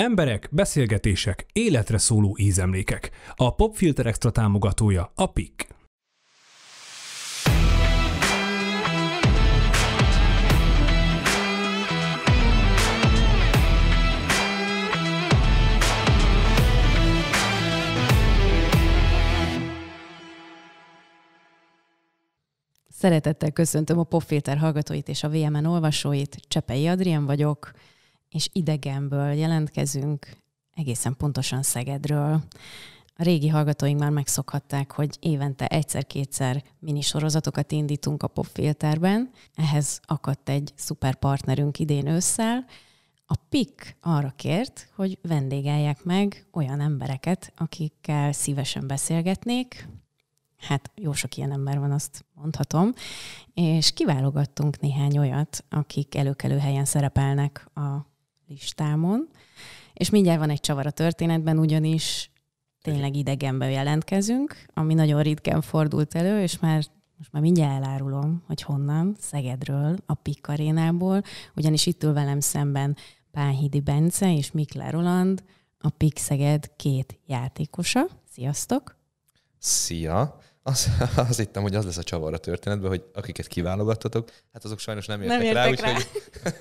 Emberek, beszélgetések, életre szóló ízemlékek. A Popfilter Extra támogatója a PIK. Szeretettel köszöntöm a Popfilter hallgatóit és a VMN olvasóit. Csepei Adrien vagyok, és idegenből jelentkezünk, egészen pontosan Szegedről. A régi hallgatóink már megszokhatták, hogy évente egyszer-kétszer minisorozatokat indítunk a popfilterben. Ehhez akadt egy szuper partnerünk idén ősszel. A PIK arra kért, hogy vendégelják meg olyan embereket, akikkel szívesen beszélgetnék. Hát jó sok ilyen ember van, azt mondhatom. És kiválogattunk néhány olyat, akik előkelő helyen szerepelnek a listámon, és mindjárt van egy csavar a történetben, ugyanis tényleg idegenben jelentkezünk, ami nagyon ritkán fordult elő, és már most már mindjárt elárulom, hogy honnan, Szegedről, a Pikarénából, ugyanis itt ül velem szemben Pánhidi Bence és Miklár Roland, a Pik Szeged két játékosa. Sziasztok! Szia! Azt, azt hittem, hogy az lesz a csavar a történetben, hogy akiket kiválogattatok, hát azok sajnos nem értek, nem értek rá, rá.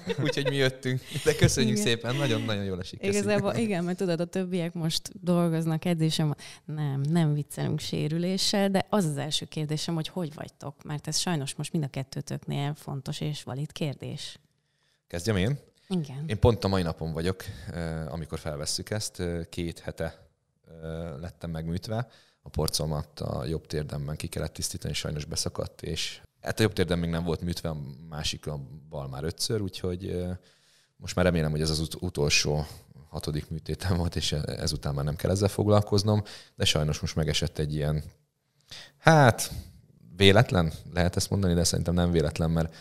úgyhogy úgy, hogy mi jöttünk. De köszönjük igen. szépen, nagyon-nagyon jól esik. Igazából igen, mert tudod, a többiek most dolgoznak, edzésem, nem, nem viccelünk sérüléssel, de az az első kérdésem, hogy hogy vagytok, mert ez sajnos most mind a kettőtöknél fontos és valid kérdés. Kezdjem én? Igen. Én pont a mai napon vagyok, eh, amikor felvesszük ezt, eh, két hete eh, lettem megműtve, a porcomat a jobb térdemben ki kellett tisztítani, sajnos beszakadt, és hát a jobb térdem még nem volt műtve, a másik a bal már ötször, úgyhogy most már remélem, hogy ez az ut- utolsó hatodik műtétem volt, és e- ezután már nem kell ezzel foglalkoznom, de sajnos most megesett egy ilyen, hát véletlen, lehet ezt mondani, de szerintem nem véletlen, mert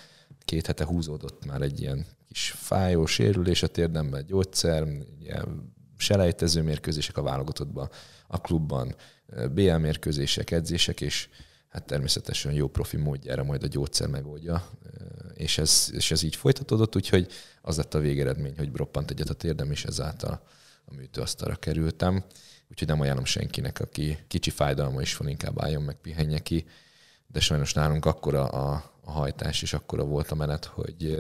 két hete húzódott már egy ilyen kis fájó sérülés a térdemben, gyógyszer, ilyen selejtező mérkőzések a válogatottban, a klubban, BL mérkőzések, edzések, és hát természetesen jó profi módjára majd a gyógyszer megoldja, és ez, és ez így folytatódott, úgyhogy az lett a végeredmény, hogy broppant egyet a térdem, és ezáltal a műtőasztalra kerültem. Úgyhogy nem ajánlom senkinek, aki kicsi fájdalma is van, inkább álljon meg, pihenje ki, de sajnos nálunk akkora a, a hajtás, és akkora volt a menet, hogy,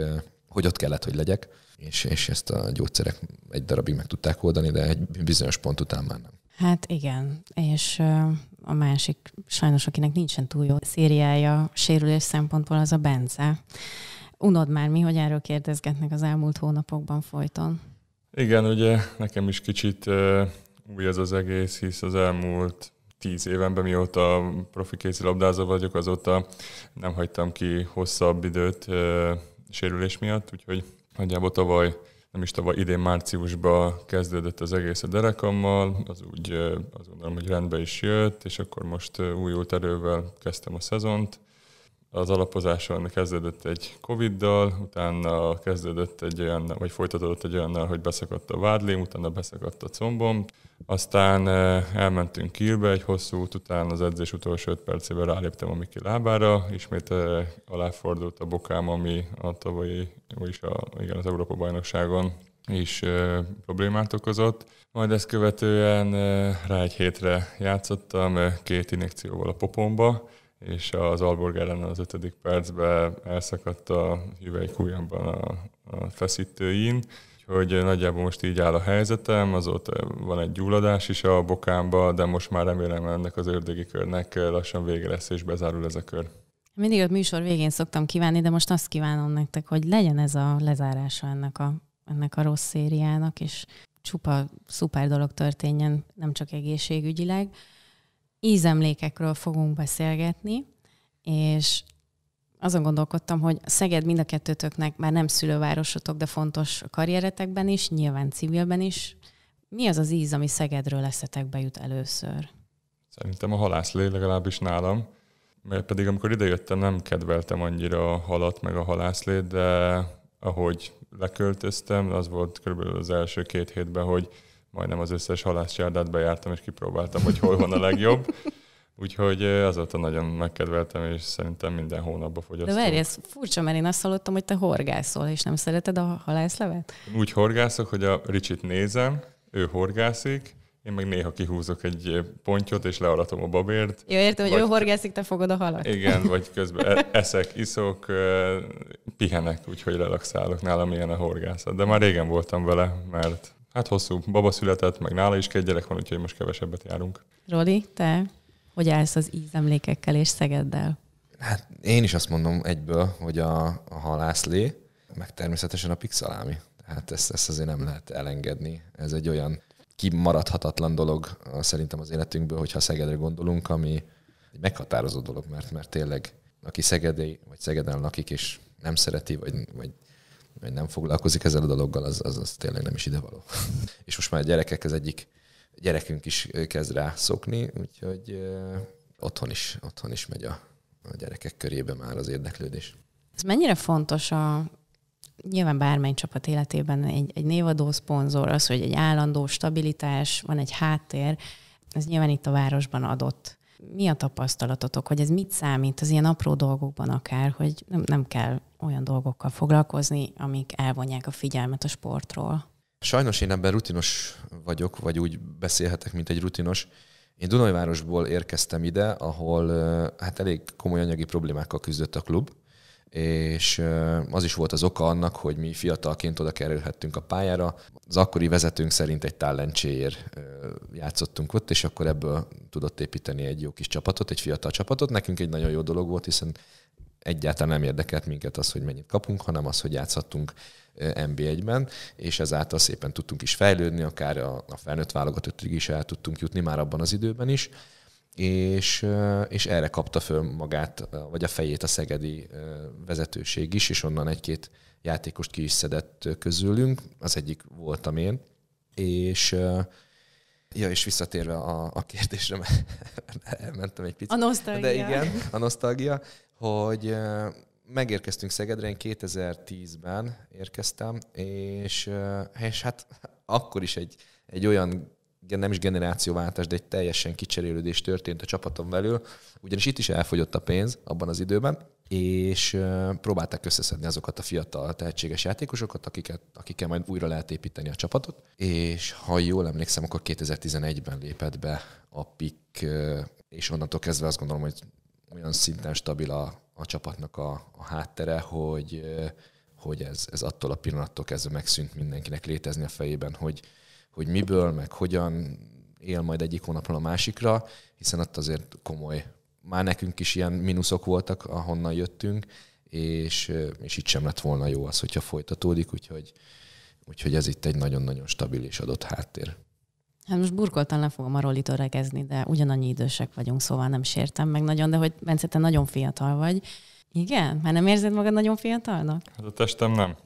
hogy ott kellett, hogy legyek és, és ezt a gyógyszerek egy darabig meg tudták oldani, de egy bizonyos pont után már nem. Hát igen, és a másik, sajnos akinek nincsen túl jó szériája sérülés szempontból, az a Bence. Unod már mi, hogy erről kérdezgetnek az elmúlt hónapokban folyton? Igen, ugye nekem is kicsit uh, új ez az egész, hisz az elmúlt tíz évenben, mióta profi kézilabdázó vagyok, azóta nem hagytam ki hosszabb időt uh, sérülés miatt, úgyhogy Nagyjából tavaly, nem is tavaly, idén márciusban kezdődött az egész a derekammal, az úgy azt gondolom, hogy rendbe is jött, és akkor most újult erővel kezdtem a szezont. Az alapozáson kezdődött egy Covid-dal, utána kezdődött egy olyan, vagy folytatódott egy olyannal, hogy beszakadt a vádlim, utána beszakadt a combom, aztán eh, elmentünk Kielbe egy hosszú út után, az edzés utolsó 5 percében ráléptem a Miki lábára, ismét eh, aláfordult a bokám, ami a tavalyi, vagyis a, igen, az Európa-bajnokságon is eh, problémát okozott. Majd ezt követően rá egy hétre játszottam két injekcióval a popomba, és az Alborg ellen az ötödik percben elszakadt a hüvelyk a, a feszítőin, Úgyhogy nagyjából most így áll a helyzetem, azóta van egy gyulladás is a bokámba, de most már remélem ennek az ördögi körnek lassan vége lesz és bezárul ez a kör. Mindig a műsor végén szoktam kívánni, de most azt kívánom nektek, hogy legyen ez a lezárása ennek a, ennek a rossz szériának, és csupa szuper dolog történjen, nem csak egészségügyileg. Ízemlékekről fogunk beszélgetni, és azon gondolkodtam, hogy Szeged mind a kettőtöknek már nem szülővárosotok, de fontos karrieretekben is, nyilván civilben is. Mi az az íz, ami Szegedről eszetekbe jut először? Szerintem a halászlé legalábbis nálam, mert pedig amikor idejöttem, nem kedveltem annyira a halat meg a halászlét, de ahogy leköltöztem, az volt körülbelül az első két hétben, hogy majdnem az összes halászcsárdát bejártam, és kipróbáltam, hogy hol van a legjobb. Úgyhogy azóta nagyon megkedveltem, és szerintem minden hónapban fogyasztom. De várj, ez furcsa, mert én azt hallottam, hogy te horgászol, és nem szereted a halászlevet? Úgy horgászok, hogy a Ricsit nézem, ő horgászik, én meg néha kihúzok egy pontyot, és learatom a babért. Jó, értem, hogy ő horgászik, te fogod a halat. Igen, vagy közben e-, eszek, iszok, pihenek, úgyhogy relaxálok. Nálam ilyen a horgászat. De már régen voltam vele, mert hát hosszú baba született, meg nála is két gyerek van, úgyhogy most kevesebbet járunk. Roli, te? Hogy állsz az ízemlékekkel és Szegeddel? Hát én is azt mondom egyből, hogy a, a halászlé, meg természetesen a pixalámi. Hát ezt, ezt azért nem lehet elengedni. Ez egy olyan kimaradhatatlan dolog szerintem az életünkből, hogyha Szegedre gondolunk, ami egy meghatározó dolog, mert, mert tényleg aki Szegedi, vagy Szegeden lakik, és nem szereti, vagy, vagy, vagy nem foglalkozik ezzel a dologgal, az, az, az tényleg nem is idevaló. és most már a gyerekek az egyik gyerekünk is kezd rá szokni, úgyhogy otthon is, otthon is megy a, a gyerekek körébe már az érdeklődés. Ez mennyire fontos a nyilván bármely csapat életében egy, egy névadó szponzor, az, hogy egy állandó stabilitás, van egy háttér, ez nyilván itt a városban adott. Mi a tapasztalatotok, hogy ez mit számít az ilyen apró dolgokban akár, hogy nem, nem kell olyan dolgokkal foglalkozni, amik elvonják a figyelmet a sportról? Sajnos én ebben rutinos vagyok, vagy úgy beszélhetek, mint egy rutinos. Én Dunajvárosból érkeztem ide, ahol hát elég komoly anyagi problémákkal küzdött a klub, és az is volt az oka annak, hogy mi fiatalként oda kerülhettünk a pályára. Az akkori vezetőnk szerint egy tállencséért játszottunk ott, és akkor ebből tudott építeni egy jó kis csapatot, egy fiatal csapatot. Nekünk egy nagyon jó dolog volt, hiszen egyáltalán nem érdekelt minket az, hogy mennyit kapunk, hanem az, hogy játszhattunk NB1-ben, és ezáltal szépen tudtunk is fejlődni, akár a, a felnőtt válogatottig is el tudtunk jutni már abban az időben is, és, és erre kapta föl magát, vagy a fejét a szegedi vezetőség is, és onnan egy-két játékost ki is szedett közülünk, az egyik voltam én, és Ja, és visszatérve a, a kérdésre, mert elmentem egy picit. A nosztalgia. De igen, a nosztalgia, hogy megérkeztünk Szegedre, én 2010-ben érkeztem, és, és hát akkor is egy, egy olyan nem is generációváltás, de egy teljesen kicserélődés történt a csapaton belül, ugyanis itt is elfogyott a pénz abban az időben, és próbálták összeszedni azokat a fiatal tehetséges játékosokat, akiket, akikkel majd újra lehet építeni a csapatot, és ha jól emlékszem, akkor 2011-ben lépett be a PIK, és onnantól kezdve azt gondolom, hogy olyan szinten stabil a, a csapatnak a, a háttere, hogy, hogy ez, ez attól a pillanattól kezdve megszűnt mindenkinek létezni a fejében, hogy, hogy miből, meg hogyan él majd egyik hónapról a másikra, hiszen ott azért komoly, már nekünk is ilyen mínuszok voltak, ahonnan jöttünk, és, és itt sem lett volna jó az, hogyha folytatódik, úgyhogy, úgyhogy ez itt egy nagyon-nagyon stabil és adott háttér. Hát most burkoltan le fogom a rolit öregezni, de ugyanannyi idősek vagyunk, szóval nem sértem meg nagyon, de hogy Bence, te nagyon fiatal vagy. Igen? Már nem érzed magad nagyon fiatalnak? Hát a testem nem.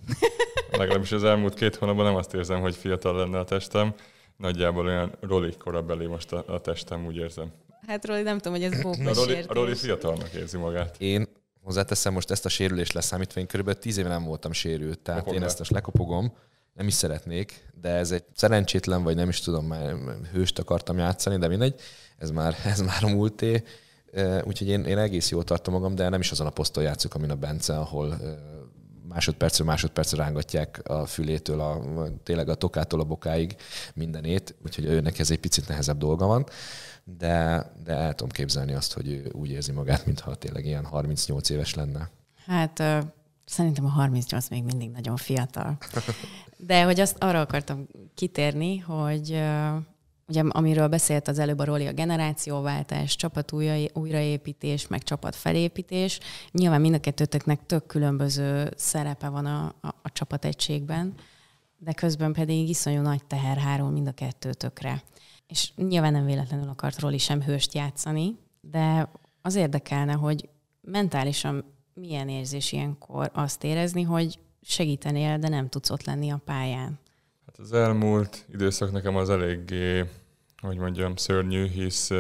Legalábbis az elmúlt két hónapban nem azt érzem, hogy fiatal lenne a testem. Nagyjából olyan roli korabeli most a, a testem, úgy érzem. Hát Roli, nem tudom, hogy ez bókba a Roli, a Roli fiatalnak érzi magát. Én hozzáteszem most ezt a sérülést leszámítva, én körülbelül tíz éve nem voltam sérült, tehát Kopogd én ezt most lekopogom nem is szeretnék, de ez egy szerencsétlen, vagy nem is tudom, már hőst akartam játszani, de mindegy, ez már, ez már a múlté. Úgyhogy én, én egész jól tartom magam, de nem is azon a poszton játszok, amin a Bence, ahol másodpercről másodpercre rángatják a fülétől, a, tényleg a tokától a bokáig mindenét, úgyhogy őnek ez egy picit nehezebb dolga van, de, de el tudom képzelni azt, hogy ő úgy érzi magát, mintha tényleg ilyen 38 éves lenne. Hát Szerintem a 38 még mindig nagyon fiatal. De hogy azt arra akartam kitérni, hogy ugye amiről beszélt az előbb a Róli, a generációváltás, csapat újraépítés, meg csapat felépítés. Nyilván mind a kettőtöknek tök különböző szerepe van a, a, a csapategységben, de közben pedig iszonyú nagy teher hárul mind a kettőtökre. És nyilván nem véletlenül akart Roli sem hőst játszani, de az érdekelne, hogy mentálisan milyen érzés ilyenkor azt érezni, hogy segítenél, de nem tudsz ott lenni a pályán? Hát az elmúlt időszak nekem az eléggé, hogy mondjam, szörnyű, hisz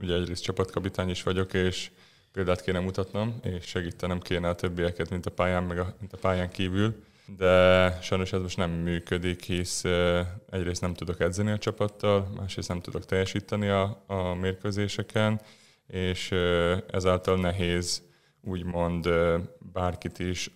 ugye egyrészt csapatkapitány is vagyok, és példát kéne mutatnom, és segítenem kéne a többieket, mint a pályán, meg a, mint a pályán kívül. De sajnos ez most nem működik, hisz egyrészt nem tudok edzeni a csapattal, másrészt nem tudok teljesíteni a, a mérkőzéseken, és ezáltal nehéz úgymond bárkit is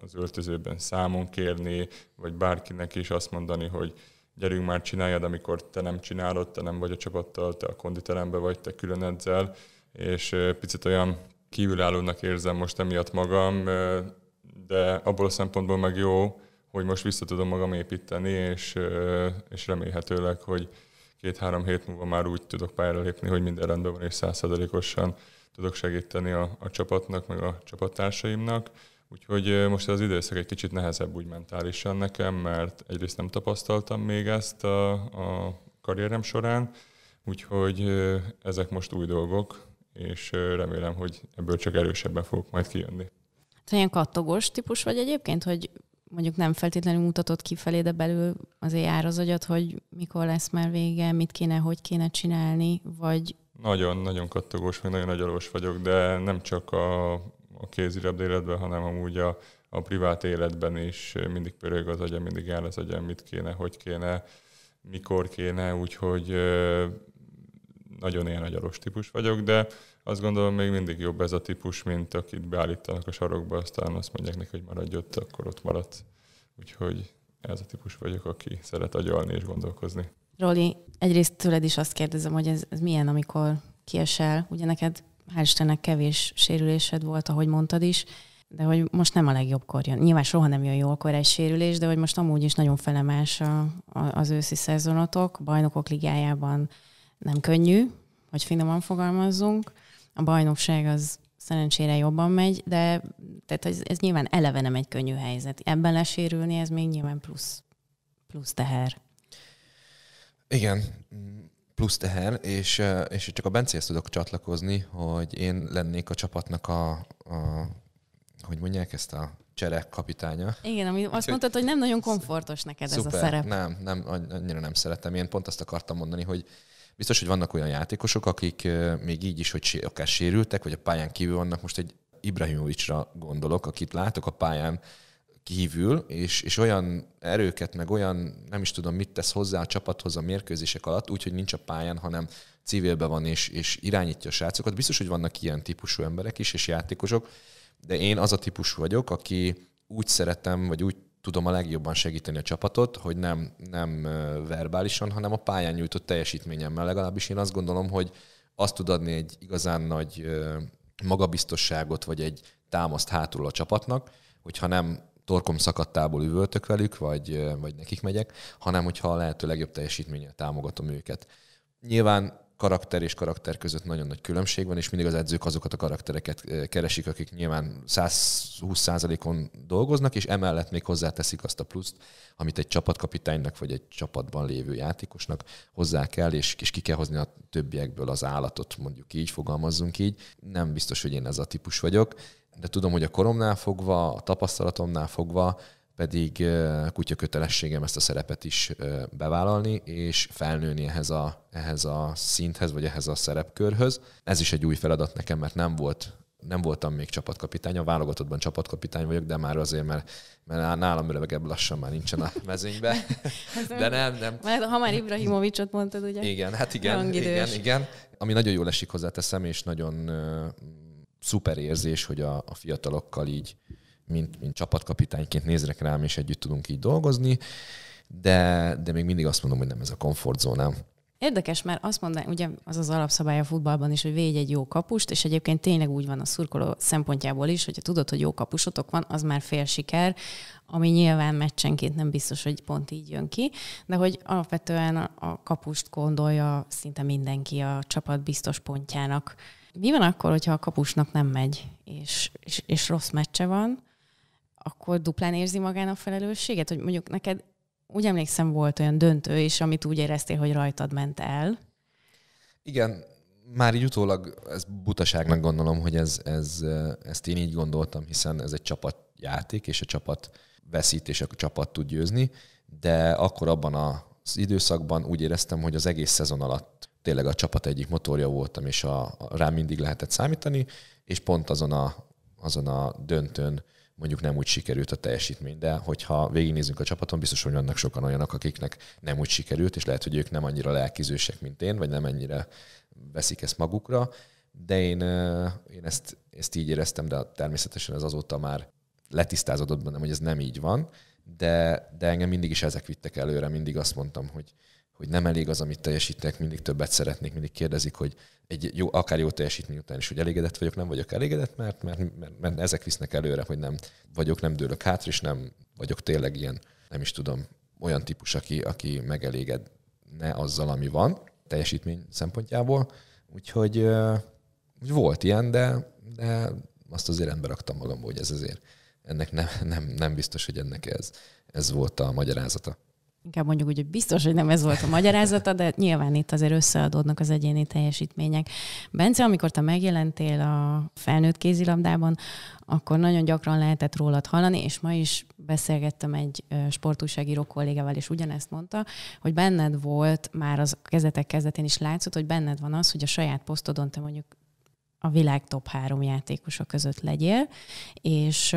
az öltözőben számon kérni, vagy bárkinek is azt mondani, hogy gyerünk már csináljad, amikor te nem csinálod, te nem vagy a csapattal, te a konditerembe vagy, te külön edzel, és picit olyan kívülállónak érzem most emiatt magam, de abból a szempontból meg jó, hogy most vissza tudom magam építeni, és, és remélhetőleg, hogy két-három hét múlva már úgy tudok pályára lépni, hogy minden rendben van, és százszerzalékosan tudok segíteni a, a csapatnak, meg a csapattársaimnak. Úgyhogy most az időszak egy kicsit nehezebb úgy mentálisan nekem, mert egyrészt nem tapasztaltam még ezt a, a karrierem során, úgyhogy ezek most új dolgok, és remélem, hogy ebből csak erősebben fogok majd kijönni. Te ilyen kattogós típus vagy egyébként, hogy mondjuk nem feltétlenül mutatott kifelé, de belül azért jár az agyad, hogy mikor lesz már vége, mit kéne, hogy kéne csinálni, vagy nagyon, nagyon kattogós, meg nagyon agyalós vagyok, de nem csak a, a kézilabda életben, hanem amúgy a, a privát életben is mindig pörög az agyam, mindig áll az agyam, mit kéne, hogy kéne, mikor kéne, úgyhogy nagyon ilyen agyaros típus vagyok, de azt gondolom még mindig jobb ez a típus, mint akit beállítanak a sarokba, aztán azt mondják neki, hogy maradj ott, akkor ott maradsz. Úgyhogy ez a típus vagyok, aki szeret agyalni és gondolkozni. Roli, egyrészt tőled is azt kérdezem, hogy ez, ez milyen, amikor kiesel. Ugye neked hál' Istennek kevés sérülésed volt, ahogy mondtad is, de hogy most nem a legjobb kor jön. Nyilván soha nem jön jól kor egy sérülés, de hogy most amúgy is nagyon felemás a, a, az őszi szezonotok. Bajnokok ligájában nem könnyű, hogy finoman fogalmazzunk. A bajnokság az szerencsére jobban megy, de tehát ez, ez nyilván eleve nem egy könnyű helyzet. Ebben lesérülni, ez még nyilván plusz, plusz teher. Igen, mm, plusz teher, és, és csak a Bencéhez tudok csatlakozni, hogy én lennék a csapatnak a, a hogy mondják ezt a cserek kapitánya. Igen, ami azt mondtad, hogy nem nagyon komfortos neked szuper, ez a szerep. Nem, nem, annyira nem szeretem. Én pont azt akartam mondani, hogy biztos, hogy vannak olyan játékosok, akik még így is, hogy akár sérültek, vagy a pályán kívül vannak. Most egy Ibrahimovicsra gondolok, akit látok a pályán, kívül, és, és olyan erőket, meg olyan nem is tudom mit tesz hozzá a csapathoz a mérkőzések alatt, úgyhogy nincs a pályán, hanem civilben van és, és irányítja a srácokat. Biztos, hogy vannak ilyen típusú emberek is, és játékosok, de én az a típusú vagyok, aki úgy szeretem, vagy úgy tudom a legjobban segíteni a csapatot, hogy nem, nem verbálisan, hanem a pályán nyújtott teljesítményemmel. Legalábbis én azt gondolom, hogy azt tud adni egy igazán nagy magabiztosságot, vagy egy támaszt hátul a csapatnak, hogyha nem torkom szakadtából üvöltök velük, vagy, vagy nekik megyek, hanem hogyha a lehető legjobb teljesítménnyel támogatom őket. Nyilván karakter és karakter között nagyon nagy különbség van, és mindig az edzők azokat a karaktereket eh, keresik, akik nyilván 120%-on dolgoznak, és emellett még hozzáteszik azt a pluszt, amit egy csapatkapitánynak vagy egy csapatban lévő játékosnak hozzá kell, és, és ki kell hozni a többiekből az állatot, mondjuk így, fogalmazzunk így. Nem biztos, hogy én ez a típus vagyok, de tudom, hogy a koromnál fogva, a tapasztalatomnál fogva pedig kutya kötelességem ezt a szerepet is bevállalni, és felnőni ehhez a, ehhez a szinthez, vagy ehhez a szerepkörhöz. Ez is egy új feladat nekem, mert nem volt nem voltam még csapatkapitány, a válogatottban csapatkapitány vagyok, de már azért, mert, mert nálam öregebb lassan már nincsen a mezőnybe. Hát, de nem, nem. Mert ha már Ibrahimovicsot mondtad, ugye? Igen, hát igen, igen, igen. Ami nagyon jól esik hozzáteszem, és nagyon uh, szuper érzés, hogy a, a fiatalokkal így mint, mint csapatkapitányként nézrek rám, és együtt tudunk így dolgozni, de, de még mindig azt mondom, hogy nem ez a komfortzónám. Érdekes, mert azt mondanám, ugye az az alapszabály a futballban is, hogy védj egy jó kapust, és egyébként tényleg úgy van a szurkoló szempontjából is, hogyha tudod, hogy jó kapusotok van, az már fél siker, ami nyilván meccsenként nem biztos, hogy pont így jön ki, de hogy alapvetően a kapust gondolja szinte mindenki a csapat biztos pontjának. Mi van akkor, hogyha a kapusnak nem megy, és, és, és rossz meccse van? akkor duplán érzi magán a felelősséget? Hogy mondjuk neked úgy emlékszem volt olyan döntő és amit úgy éreztél, hogy rajtad ment el. Igen, már így utólag ez butaságnak gondolom, hogy ez, ez, eh, ezt én így gondoltam, hiszen ez egy csapatjáték, és a csapat veszít, és a csapat tud győzni, de akkor abban az időszakban úgy éreztem, hogy az egész szezon alatt tényleg a csapat egyik motorja voltam, és a, a rám mindig lehetett számítani, és pont azon a, azon a döntőn mondjuk nem úgy sikerült a teljesítmény, de hogyha végignézünk a csapaton, biztos, hogy vannak sokan olyanok, akiknek nem úgy sikerült, és lehet, hogy ők nem annyira lelkizősek, mint én, vagy nem ennyire veszik ezt magukra, de én, én ezt, ezt így éreztem, de természetesen ez azóta már letisztázódott bennem, hogy ez nem így van, de, de engem mindig is ezek vittek előre, mindig azt mondtam, hogy, hogy nem elég az, amit teljesítek, mindig többet szeretnék, mindig kérdezik, hogy egy jó, akár jó teljesítmény után is, hogy elégedett vagyok, nem vagyok elégedett, mert, mert, mert, mert ezek visznek előre, hogy nem vagyok, nem dőlök hátra, és nem vagyok tényleg ilyen, nem is tudom, olyan típus, aki, aki megelégedne azzal, ami van teljesítmény szempontjából. Úgyhogy úgy volt ilyen, de, de azt azért ember raktam magam, hogy ez azért ennek nem, nem, nem biztos, hogy ennek ez, ez volt a magyarázata inkább mondjuk hogy biztos, hogy nem ez volt a magyarázata, de nyilván itt azért összeadódnak az egyéni teljesítmények. Bence, amikor te megjelentél a felnőtt kézilabdában, akkor nagyon gyakran lehetett rólad hallani, és ma is beszélgettem egy sportúságíró kollégával, és ugyanezt mondta, hogy benned volt, már az kezdetek kezdetén is látszott, hogy benned van az, hogy a saját posztodon te mondjuk a világ top három játékosa között legyél, és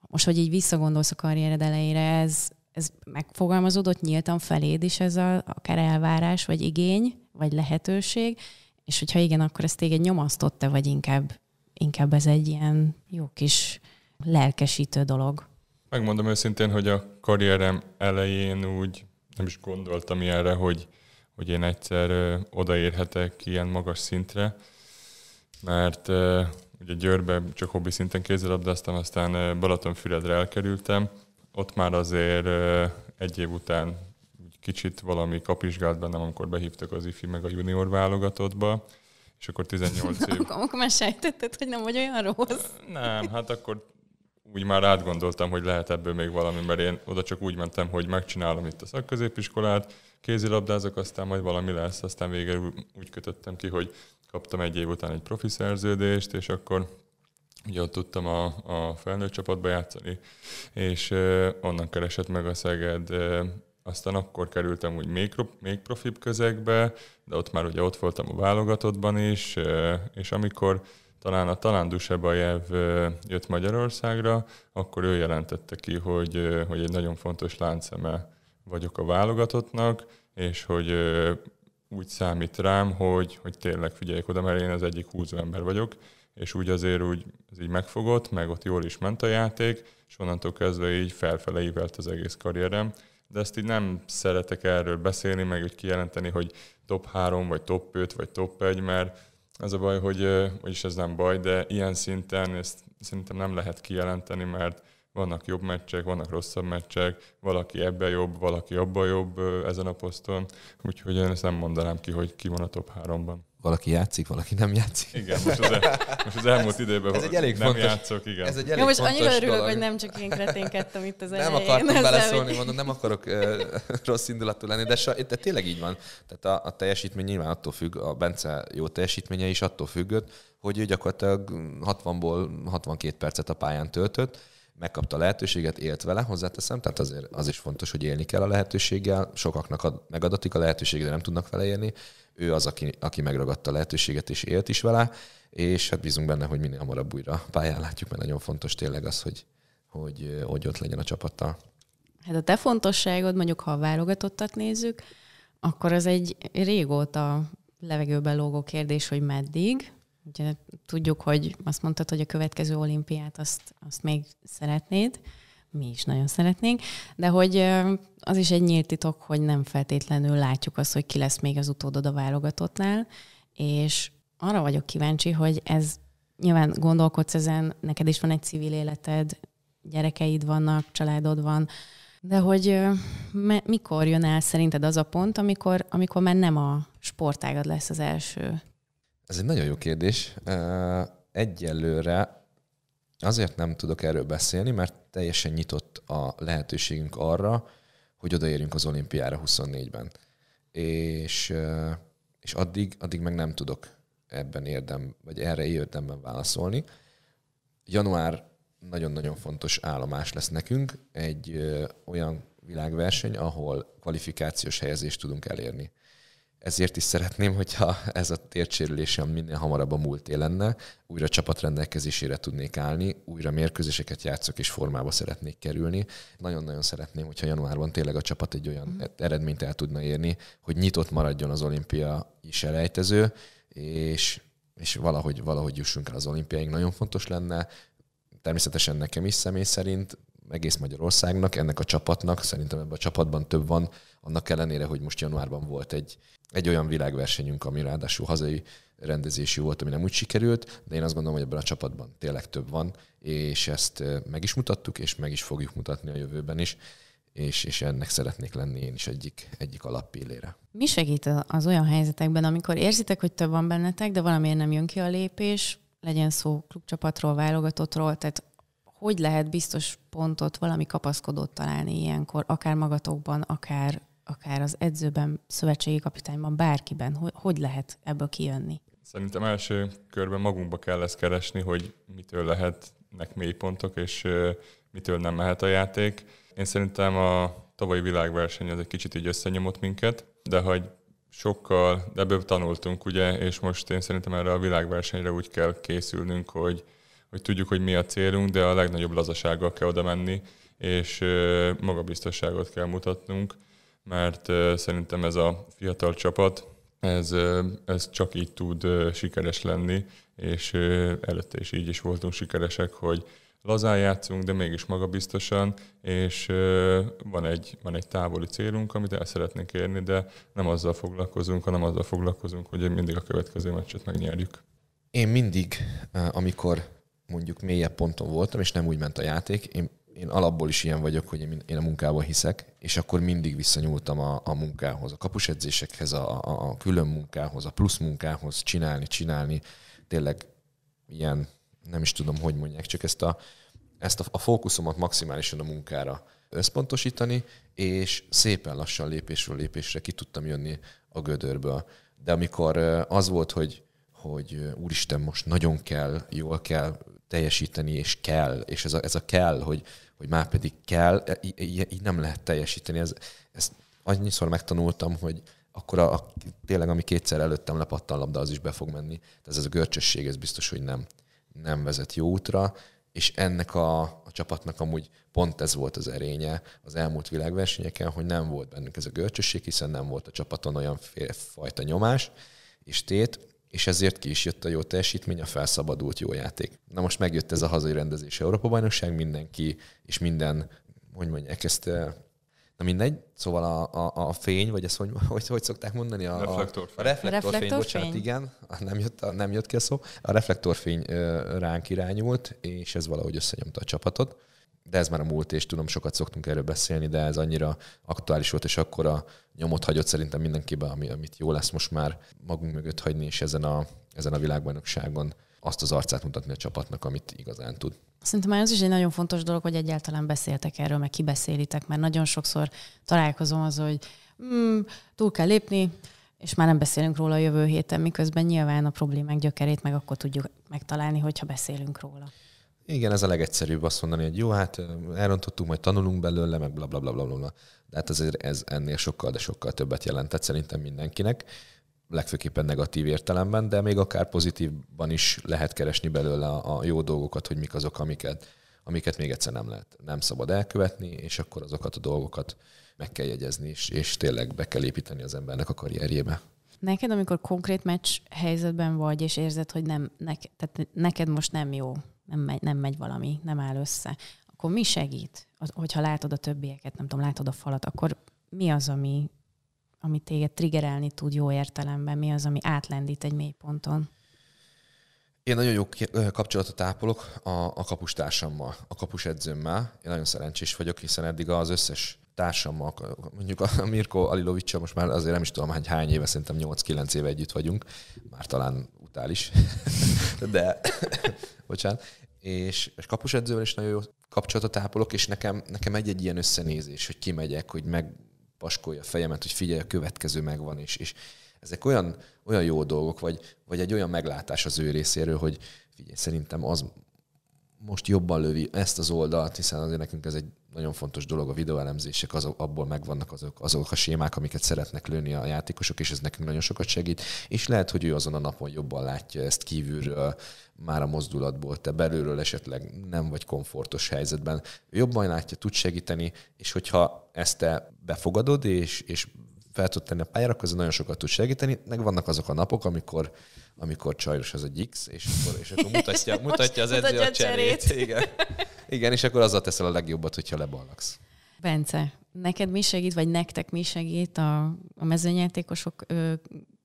most, hogy így visszagondolsz a karriered elejére, ez, ez megfogalmazódott nyíltan feléd is ez a, akár elvárás, vagy igény, vagy lehetőség, és hogyha igen, akkor ez téged nyomasztotta, vagy inkább, inkább ez egy ilyen jó kis lelkesítő dolog? Megmondom őszintén, hogy a karrierem elején úgy nem is gondoltam ilyenre, hogy, hogy én egyszer odaérhetek ilyen magas szintre, mert ugye Győrbe csak hobbi szinten kézilabdáztam, aztán Balatonfüredre elkerültem, ott már azért egy év után kicsit valami kapizsgált bennem, amikor behívtak az ifi meg a junior válogatottba, és akkor 18 év... Akkor, akkor már sejtetted, hogy nem vagy olyan rossz. Nem, hát akkor úgy már átgondoltam, hogy lehet ebből még valami, mert én oda csak úgy mentem, hogy megcsinálom itt a szakközépiskolát, kézilabdázok, aztán majd valami lesz, aztán végül úgy kötöttem ki, hogy kaptam egy év után egy profi szerződést, és akkor Ugye ott tudtam a, a felnőtt csapatba játszani, és onnan keresett meg a Szeged aztán akkor kerültem úgy még, még profibb közegbe, de ott már ugye ott voltam a válogatottban is, és amikor talán a talán Dusebajev jött Magyarországra, akkor ő jelentette ki, hogy, hogy egy nagyon fontos lánceme vagyok a válogatottnak, és hogy úgy számít rám, hogy, hogy tényleg figyeljek oda, mert én az egyik húzó ember vagyok, és úgy azért úgy ez így megfogott, meg ott jól is ment a játék, és onnantól kezdve így felfele ívelt az egész karrierem. De ezt így nem szeretek erről beszélni, meg úgy kijelenteni, hogy top 3, vagy top 5, vagy top 1, mert az a baj, hogy, vagyis ez nem baj, de ilyen szinten ezt szerintem nem lehet kijelenteni, mert vannak jobb meccsek, vannak rosszabb meccsek, valaki ebbe jobb, valaki abba jobb ezen a poszton, úgyhogy én ezt nem mondanám ki, hogy ki van a top 3-ban valaki játszik, valaki nem játszik. Igen, most az, el, most az elmúlt ez, időben ez egy elég nem fontos, játszok, igen. Ez egy elég ja, most annyira örülök, dolog. hogy nem csak én kreténkedtem itt az elején. Nem akartam beleszólni, mondom, nem akarok uh, rossz indulatú lenni, de, sa, de tényleg így van. Tehát a, a teljesítmény nyilván attól függ, a Bence jó teljesítménye is attól függött, hogy ő gyakorlatilag 60-ból 62 percet a pályán töltött, megkapta a lehetőséget, élt vele, hozzáteszem, tehát azért az is fontos, hogy élni kell a lehetőséggel, sokaknak megadatik a lehetőség, de nem tudnak vele élni, ő az, aki, aki megragadta a lehetőséget és élt is vele, és hát bízunk benne, hogy minél hamarabb újra pályán látjuk, mert nagyon fontos tényleg az, hogy, hogy, hogy ott legyen a csapattal. Hát a te fontosságod, mondjuk ha a válogatottat nézzük, akkor az egy régóta levegőben lógó kérdés, hogy meddig. Ugye tudjuk, hogy azt mondtad, hogy a következő olimpiát azt, azt még szeretnéd mi is nagyon szeretnénk, de hogy az is egy nyílt titok, hogy nem feltétlenül látjuk azt, hogy ki lesz még az utódod a válogatottnál, és arra vagyok kíváncsi, hogy ez nyilván gondolkodsz ezen, neked is van egy civil életed, gyerekeid vannak, családod van, de hogy me, mikor jön el szerinted az a pont, amikor, amikor már nem a sportágad lesz az első? Ez egy nagyon jó kérdés. Egyelőre Azért nem tudok erről beszélni, mert teljesen nyitott a lehetőségünk arra, hogy odaérjünk az olimpiára 24-ben. És, és addig, addig meg nem tudok ebben érdem, vagy erre érdemben válaszolni. Január nagyon-nagyon fontos állomás lesz nekünk, egy ö, olyan világverseny, ahol kvalifikációs helyezést tudunk elérni. Ezért is szeretném, hogyha ez a tércsérülésem minél hamarabb a múlté lenne, újra csapat rendelkezésére tudnék állni, újra mérkőzéseket játszok és formába szeretnék kerülni. Nagyon-nagyon szeretném, hogyha januárban tényleg a csapat egy olyan mhm. eredményt el tudna érni, hogy nyitott maradjon az Olimpia is elejtező, és, és valahogy, valahogy jussunk el az olimpiáig. Nagyon fontos lenne, természetesen nekem is személy szerint, egész Magyarországnak, ennek a csapatnak, szerintem ebben a csapatban több van, annak ellenére, hogy most januárban volt egy egy olyan világversenyünk, ami ráadásul hazai rendezésű volt, ami nem úgy sikerült, de én azt gondolom, hogy ebben a csapatban tényleg több van, és ezt meg is mutattuk, és meg is fogjuk mutatni a jövőben is, és, és ennek szeretnék lenni én is egyik, egyik alappillére. Mi segít az olyan helyzetekben, amikor érzitek, hogy több van bennetek, de valamiért nem jön ki a lépés, legyen szó klubcsapatról, válogatottról, tehát hogy lehet biztos pontot, valami kapaszkodót találni ilyenkor, akár magatokban, akár akár az edzőben, szövetségi kapitányban, bárkiben, hogy, hogy lehet ebből kijönni? Szerintem első körben magunkba kell ezt keresni, hogy mitől lehetnek mélypontok, és mitől nem mehet a játék. Én szerintem a tavalyi világverseny az egy kicsit így összenyomott minket, de hogy sokkal, de ebből tanultunk, ugye, és most én szerintem erre a világversenyre úgy kell készülnünk, hogy, hogy tudjuk, hogy mi a célunk, de a legnagyobb lazasággal kell oda menni, és magabiztosságot kell mutatnunk, mert szerintem ez a fiatal csapat, ez, ez csak így tud sikeres lenni, és előtte is így is voltunk sikeresek, hogy lazán játszunk, de mégis magabiztosan, és van egy, van egy távoli célunk, amit el szeretnénk érni, de nem azzal foglalkozunk, hanem azzal foglalkozunk, hogy mindig a következő meccset megnyerjük. Én mindig, amikor mondjuk mélyebb ponton voltam, és nem úgy ment a játék, én én alapból is ilyen vagyok, hogy én a munkában hiszek, és akkor mindig visszanyúltam a, a munkához, a kapusedzésekhez, a, a, a külön munkához, a plusz munkához, csinálni, csinálni. Tényleg ilyen, nem is tudom, hogy mondják, csak ezt a, ezt a, a fókuszomat maximálisan a munkára összpontosítani, és szépen lassan lépésről lépésre ki tudtam jönni a gödörből. De amikor az volt, hogy, hogy úristen, most nagyon kell, jól kell teljesíteni, és kell, és ez a, ez a kell, hogy, hogy már pedig kell, így, így nem lehet teljesíteni. Ez, ezt annyiszor megtanultam, hogy akkor a, a, tényleg, ami kétszer előttem lepattan labda, az is be fog menni. Tehát ez a görcsösség, ez biztos, hogy nem, nem vezet jó útra, és ennek a, a csapatnak amúgy pont ez volt az erénye az elmúlt világversenyeken, hogy nem volt bennünk ez a görcsösség, hiszen nem volt a csapaton olyan fajta nyomás és tét, és ezért ki is jött a jó teljesítmény, a felszabadult jó játék. Na most megjött ez a hazai rendezés Európa-bajnokság, mindenki és minden, hogy mondják ezt, eh, na mindegy, szóval a, a, a fény, vagy ezt hogy, hogy, hogy szokták mondani? A, reflektorfény. A, a reflektorfény, reflektorfény, bocsánat, igen, nem jött, nem jött ki a szó. A reflektorfény eh, ránk irányult, és ez valahogy összenyomta a csapatot de ez már a múlt, és tudom, sokat szoktunk erről beszélni, de ez annyira aktuális volt, és akkor a nyomot hagyott szerintem mindenkibe, ami, amit jó lesz most már magunk mögött hagyni, és ezen a, ezen a világbajnokságon azt az arcát mutatni a csapatnak, amit igazán tud. Szerintem már ez is egy nagyon fontos dolog, hogy egyáltalán beszéltek erről, meg kibeszélitek, mert nagyon sokszor találkozom az, hogy mm, túl kell lépni, és már nem beszélünk róla a jövő héten, miközben nyilván a problémák gyökerét meg akkor tudjuk megtalálni, hogyha beszélünk róla. Igen, ez a legegyszerűbb azt mondani, hogy jó, hát elrontottuk, majd tanulunk belőle, meg bla bla bla bla bla. De hát azért ez ennél sokkal, de sokkal többet jelentett szerintem mindenkinek, legfőképpen negatív értelemben, de még akár pozitívban is lehet keresni belőle a jó dolgokat, hogy mik azok, amiket, amiket még egyszer nem lehet, nem szabad elkövetni, és akkor azokat a dolgokat meg kell jegyezni, és, és tényleg be kell építeni az embernek a karrierjébe. Neked, amikor konkrét meccs helyzetben vagy, és érzed, hogy nem, nek, tehát neked most nem jó, nem megy, nem megy valami, nem áll össze, akkor mi segít? Az, hogyha látod a többieket, nem tudom, látod a falat, akkor mi az, ami, ami téged triggerelni tud jó értelemben, mi az, ami átlendít egy mélyponton? Én nagyon jó kapcsolatot ápolok a, a kapustársammal, a kapusedzőmmel. Én nagyon szerencsés vagyok, hiszen eddig az összes társammal, mondjuk a Mirko Alilovics, most már azért nem is tudom, hogy hány éve, szerintem 8-9 éve együtt vagyunk, már talán utál is, de bocsánat, és, és kapusedzővel is nagyon jó kapcsolatot ápolok, és nekem, nekem egy-egy ilyen összenézés, hogy kimegyek, hogy megpaskolja a fejemet, hogy figyelj, a következő megvan, és, és ezek olyan, olyan jó dolgok, vagy, vagy egy olyan meglátás az ő részéről, hogy figyelj, szerintem az most jobban lövi ezt az oldalt, hiszen azért nekünk ez egy nagyon fontos dolog a videóelemzések, azok, abból megvannak azok, azok a sémák, amiket szeretnek lőni a játékosok, és ez nekünk nagyon sokat segít, és lehet, hogy ő azon a napon jobban látja ezt kívülről, már a mozdulatból, te belülről esetleg nem vagy komfortos helyzetben. jobban látja, tud segíteni, és hogyha ezt te befogadod, és, és fel tud tenni a pályára, akkor ez nagyon sokat tud segíteni. Meg vannak azok a napok, amikor, amikor csajos az a X, és akkor, és akkor mutatja, mutatja az edző a cserét. Igen. Igen, és akkor azzal teszel a legjobbat, hogyha leballaksz. Bence, neked mi segít, vagy nektek mi segít a, a mezőnyertékosok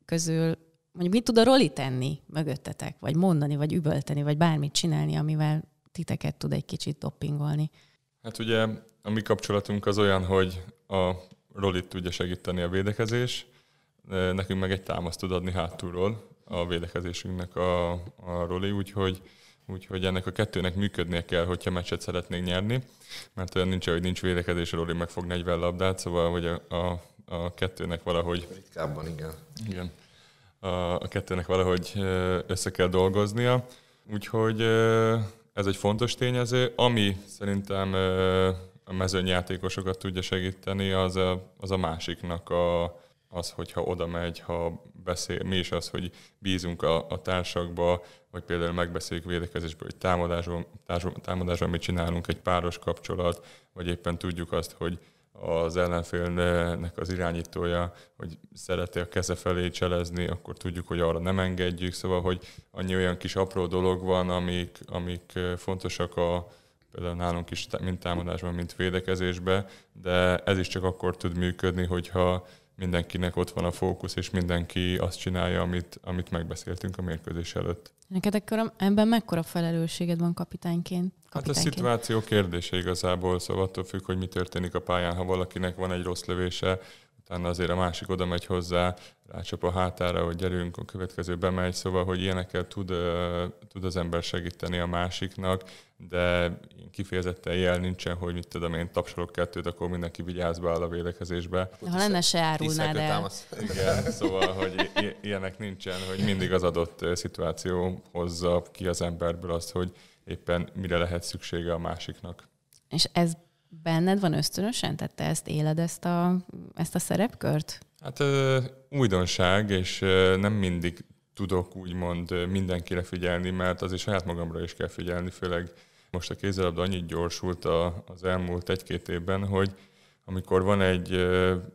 közül mondjuk mit tud a Roli tenni mögöttetek, vagy mondani, vagy üvölteni, vagy bármit csinálni, amivel titeket tud egy kicsit toppingolni? Hát ugye a mi kapcsolatunk az olyan, hogy a Rolit tudja segíteni a védekezés, nekünk meg egy támaszt tud adni hátulról a védekezésünknek a, a Roli, úgyhogy Úgyhogy ennek a kettőnek működnie kell, hogyha meccset szeretnénk nyerni, mert olyan nincs, hogy nincs védekezés, a Roli meg fog 40 labdát, szóval hogy a, a, a kettőnek valahogy... Ritkábban, igen. Igen. A, a kettőnek valahogy össze kell dolgoznia, úgyhogy ez egy fontos tényező. Ami szerintem a mezőnyjátékosokat tudja segíteni, az a, az a másiknak a, az, hogyha oda megy, ha beszél, mi is az, hogy bízunk a, a társakba, vagy például megbeszéljük védekezésből, hogy támadásban, támadásban mit csinálunk, egy páros kapcsolat, vagy éppen tudjuk azt, hogy az ellenfélnek az irányítója, hogy szereti a keze felé cselezni, akkor tudjuk, hogy arra nem engedjük. Szóval, hogy annyi olyan kis apró dolog van, amik, amik eh, fontosak a, például nálunk is, mint támadásban, mint védekezésben, de ez is csak akkor tud működni, hogyha mindenkinek ott van a fókusz, és mindenki azt csinálja, amit, amit megbeszéltünk a mérkőzés előtt. Neked akkor ebben mekkora felelősséged van kapitányként? kapitányként? Hát a szituáció kérdése igazából, szóval attól függ, hogy mi történik a pályán, ha valakinek van egy rossz lövése, utána azért a másik oda megy hozzá, rácsap a hátára, hogy gyerünk, a következő bemegy, szóval, hogy ilyenekkel tud, tud az ember segíteni a másiknak, de kifejezetten jel nincsen, hogy mit tudom én, tapsolok kettőt, akkor mindenki vigyázz be áll a védekezésbe. Ha lenne, se árulnád el. Igen, szóval, hogy ilyenek nincsen, hogy mindig az adott szituáció hozza ki az emberből azt, hogy éppen mire lehet szüksége a másiknak. És ez benned van ösztönösen? Tehát te ezt éled, ezt a, ezt a szerepkört? Hát ö, újdonság, és ö, nem mindig tudok úgymond mindenkire figyelni, mert azért saját magamra is kell figyelni, főleg most a kézilabda annyit gyorsult a, az elmúlt egy-két évben, hogy amikor van egy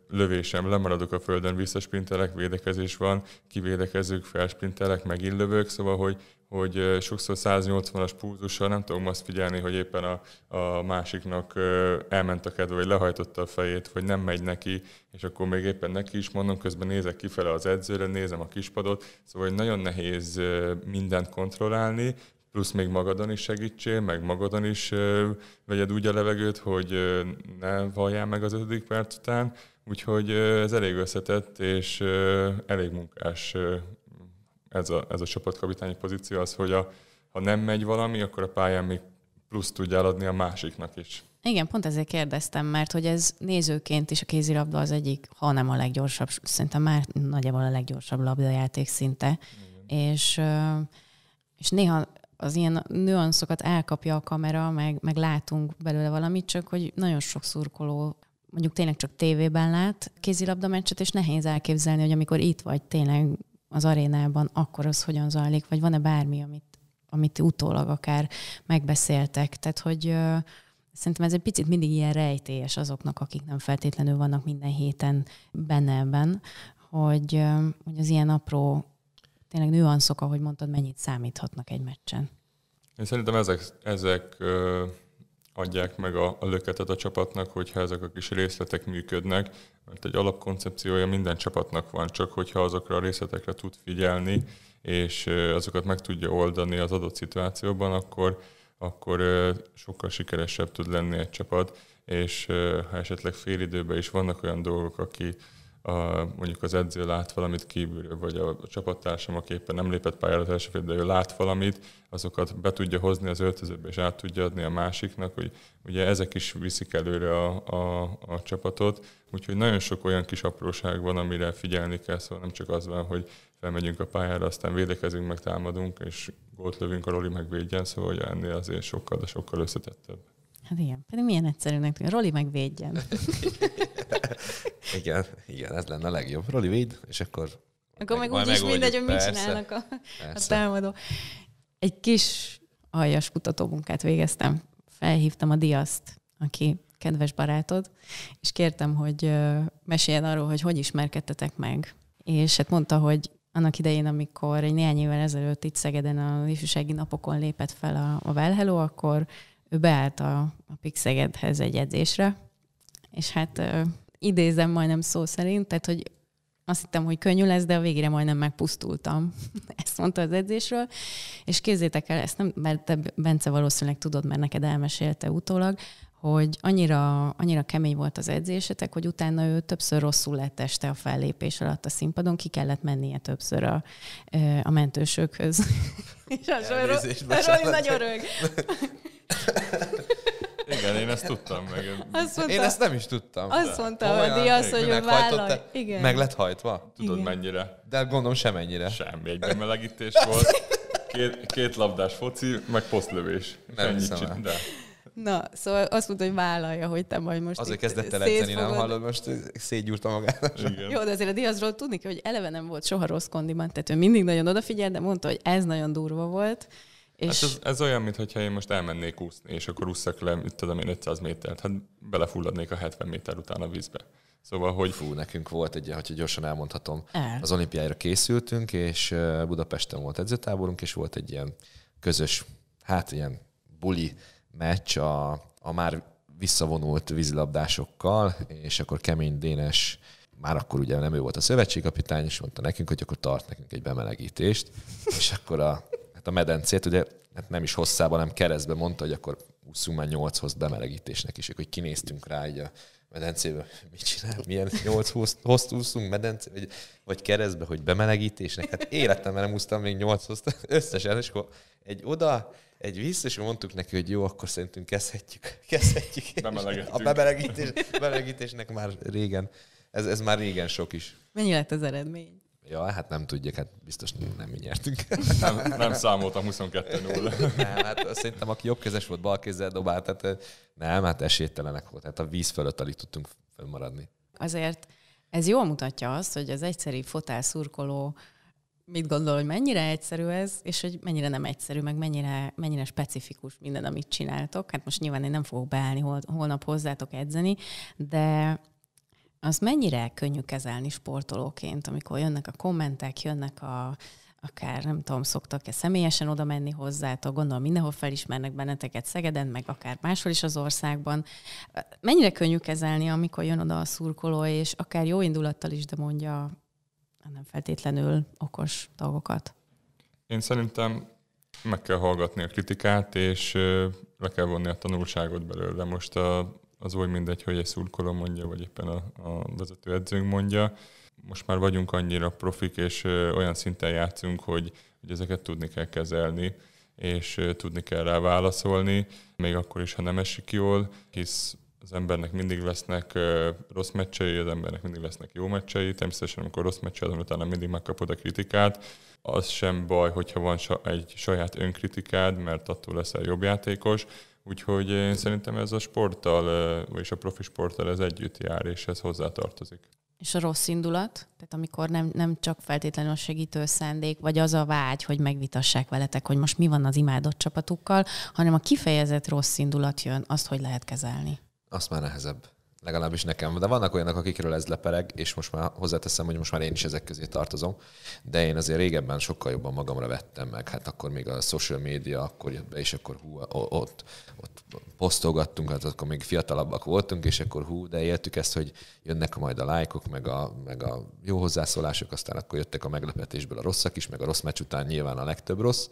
lövésem, lemaradok a földön, visszasprintelek, védekezés van, kivédekezők, felsprintelek, megillövök, szóval, hogy hogy sokszor 180-as pulzussal nem tudom azt figyelni, hogy éppen a, a másiknak elment a kedve, vagy lehajtotta a fejét, vagy nem megy neki, és akkor még éppen neki is mondom, közben nézek kifele az edzőre, nézem a kispadot, szóval hogy nagyon nehéz mindent kontrollálni, plusz még magadon is segítsél, meg magadon is vegyed úgy a levegőt, hogy ne valljál meg az ötödik perc után, úgyhogy ez elég összetett és elég munkás ez a, ez a csapatkapitányi pozíció az, hogy a, ha nem megy valami, akkor a pályán még plusz tudja adni a másiknak is. Igen, pont ezért kérdeztem, mert hogy ez nézőként is a kézilabda az egyik, ha nem a leggyorsabb, szerintem már nagyjából a leggyorsabb labdajáték szinte, és, és néha az ilyen nüanszokat elkapja a kamera, meg, meg látunk belőle valamit, csak hogy nagyon sok szurkoló mondjuk tényleg csak tévében lát kézilabda meccset, és nehéz elképzelni, hogy amikor itt vagy, tényleg az arénában, akkor az hogyan zajlik, vagy van-e bármi, amit, amit utólag akár megbeszéltek. Tehát, hogy ö, szerintem ez egy picit mindig ilyen rejtélyes azoknak, akik nem feltétlenül vannak minden héten benne ebben, hogy, ö, hogy az ilyen apró tényleg nüanszok, ahogy mondtad, mennyit számíthatnak egy meccsen. Én szerintem ezek, ezek ö- adják meg a, a löketet a csapatnak, hogyha ezek a kis részletek működnek, mert egy alapkoncepciója minden csapatnak van, csak hogyha azokra a részletekre tud figyelni, és azokat meg tudja oldani az adott szituációban, akkor, akkor sokkal sikeresebb tud lenni egy csapat, és ha esetleg fél időben is vannak olyan dolgok, aki a, mondjuk az edző lát valamit kívülről, vagy a, a csapattársam, aki éppen nem lépett pályára az első fél, de ő lát valamit, azokat be tudja hozni az öltözőbe, és át tudja adni a másiknak, hogy ugye ezek is viszik előre a, a, a csapatot, úgyhogy nagyon sok olyan kis apróság van, amire figyelni kell, szóval nem csak az van, hogy felmegyünk a pályára, aztán védekezünk, meg támadunk, és gólt lövünk, a Roli megvédjen, szóval ennél azért sokkal, de sokkal összetettebb. Hát igen, pedig milyen egyszerűnek tűnik. Roli meg védjen. igen, igen, ez lenne a legjobb. Roli véd, és akkor... Akkor meg, meg úgyis mindegy, hogy mit csinálnak a, a támadó. Egy kis aljas kutatómunkát végeztem. Felhívtam a Diaszt, aki kedves barátod, és kértem, hogy meséljen arról, hogy hogy ismerkedtetek meg. És hát mondta, hogy annak idején, amikor egy néhány évvel ezelőtt itt Szegeden a ifjúsági napokon lépett fel a, a Well akkor ő beállt a, a Pixegedhez egy edzésre, és hát ö, idézem majdnem szó szerint, tehát hogy azt hittem, hogy könnyű lesz, de a végére majdnem megpusztultam. Ezt mondta az edzésről. És kézzétek el, ezt nem, mert te Bence valószínűleg tudod, mert neked elmesélte utólag, hogy annyira, annyira kemény volt az edzésetek, hogy utána ő többször rosszul lett este a fellépés alatt a színpadon, ki kellett mennie többször a, a mentősökhöz. És a Roy nagyon rög. Igen, én ezt tudtam meg. Azt mondta, én ezt nem is tudtam. Azt mondta a díjasz, hogy ő Igen. Meg lett hajtva? Tudod Igen. mennyire? De gondolom sem ennyire. Semmi, egy bemelegítés volt. Két, két labdás foci, meg posztlövés. Nem hiszem de. Na, szóval azt mondta, hogy vállalja, hogy te majd most Azért kezdett el edzeni, nem hallod, most szétgyúrta magát. Jó, de azért a Diazról tudni kell, hogy eleve nem volt soha rossz kondiban, tehát ő mindig nagyon odafigyelt, de mondta, hogy ez nagyon durva volt Hát és hát ez, ez olyan, mintha én most elmennék úszni, és akkor ússzak le, mit tudom én, 500 métert, hát belefulladnék a 70 méter után a vízbe. Szóval, hogy... Fú, nekünk volt egy, hogyha gyorsan elmondhatom, El. az olimpiára készültünk, és Budapesten volt edzőtáborunk, és volt egy ilyen közös, hát ilyen buli meccs a, a már visszavonult vízilabdásokkal, és akkor Kemény Dénes már akkor ugye nem ő volt a szövetségkapitány, és mondta nekünk, hogy akkor tart nekünk egy bemelegítést, és akkor a hát a medencét ugye hát nem is hosszában, nem keresztbe mondta, hogy akkor úszunk már nyolchoz bemelegítésnek is, hogy kinéztünk rá így a medencébe, mit csinál, milyen 8 hozt úszunk medence, vagy, vagy keresztbe, hogy bemelegítésnek. Hát életemben nem úsztam még 8 összesen, és akkor egy oda, egy vissza, és mondtuk neki, hogy jó, akkor szerintünk kezdhetjük. kezdhetjük. A bemelegítés, bemelegítésnek már régen, ez, ez már régen sok is. Mennyi lett az eredmény? Ja, hát nem tudják, hát biztos nem mi nyertünk. Nem, nem számoltam 22 0 Nem, hát szerintem aki jobbkezes volt, balkézzel dobált, tehát nem, hát esélytelenek volt. Hát a víz fölött alig tudtunk fölmaradni. Azért ez jól mutatja azt, hogy az egyszerű fotelszurkoló mit gondol, hogy mennyire egyszerű ez, és hogy mennyire nem egyszerű, meg mennyire, mennyire specifikus minden, amit csináltok. Hát most nyilván én nem fogok beállni hol, holnap hozzátok edzeni, de az mennyire könnyű kezelni sportolóként, amikor jönnek a kommentek, jönnek a akár nem tudom, szoktak-e személyesen oda menni hozzátok, gondolom mindenhol felismernek benneteket Szegeden, meg akár máshol is az országban. Mennyire könnyű kezelni, amikor jön oda a szurkoló, és akár jó indulattal is, de mondja nem feltétlenül okos dolgokat? Én szerintem meg kell hallgatni a kritikát, és le kell vonni a tanulságot belőle. Most a az oly mindegy, hogy egy szurkoló mondja, vagy éppen a, a edzőnk mondja. Most már vagyunk annyira profik, és olyan szinten játszunk, hogy, hogy ezeket tudni kell kezelni, és tudni kell rá válaszolni, még akkor is, ha nem esik jól, hisz az embernek mindig lesznek rossz meccsei, az embernek mindig lesznek jó meccsei, természetesen amikor rossz azon utána mindig megkapod a kritikát, az sem baj, hogyha van egy saját önkritikád, mert attól leszel jobb játékos, Úgyhogy én szerintem ez a sporttal, vagyis a profi sporttal ez együtt jár, és ez hozzátartozik. És a rossz indulat, tehát amikor nem, nem csak feltétlenül a segítő szándék, vagy az a vágy, hogy megvitassák veletek, hogy most mi van az imádott csapatukkal, hanem a kifejezett rossz indulat jön, azt hogy lehet kezelni? Azt már nehezebb legalábbis nekem. De vannak olyanok, akikről ez lepereg, és most már hozzáteszem, hogy most már én is ezek közé tartozom, de én azért régebben sokkal jobban magamra vettem meg. Hát akkor még a social media, akkor jött be, és akkor hú, ott, ott posztolgattunk, hát akkor még fiatalabbak voltunk, és akkor hú, de éltük ezt, hogy jönnek majd a lájkok, meg a, meg a jó hozzászólások, aztán akkor jöttek a meglepetésből a rosszak is, meg a rossz meccs után nyilván a legtöbb rossz,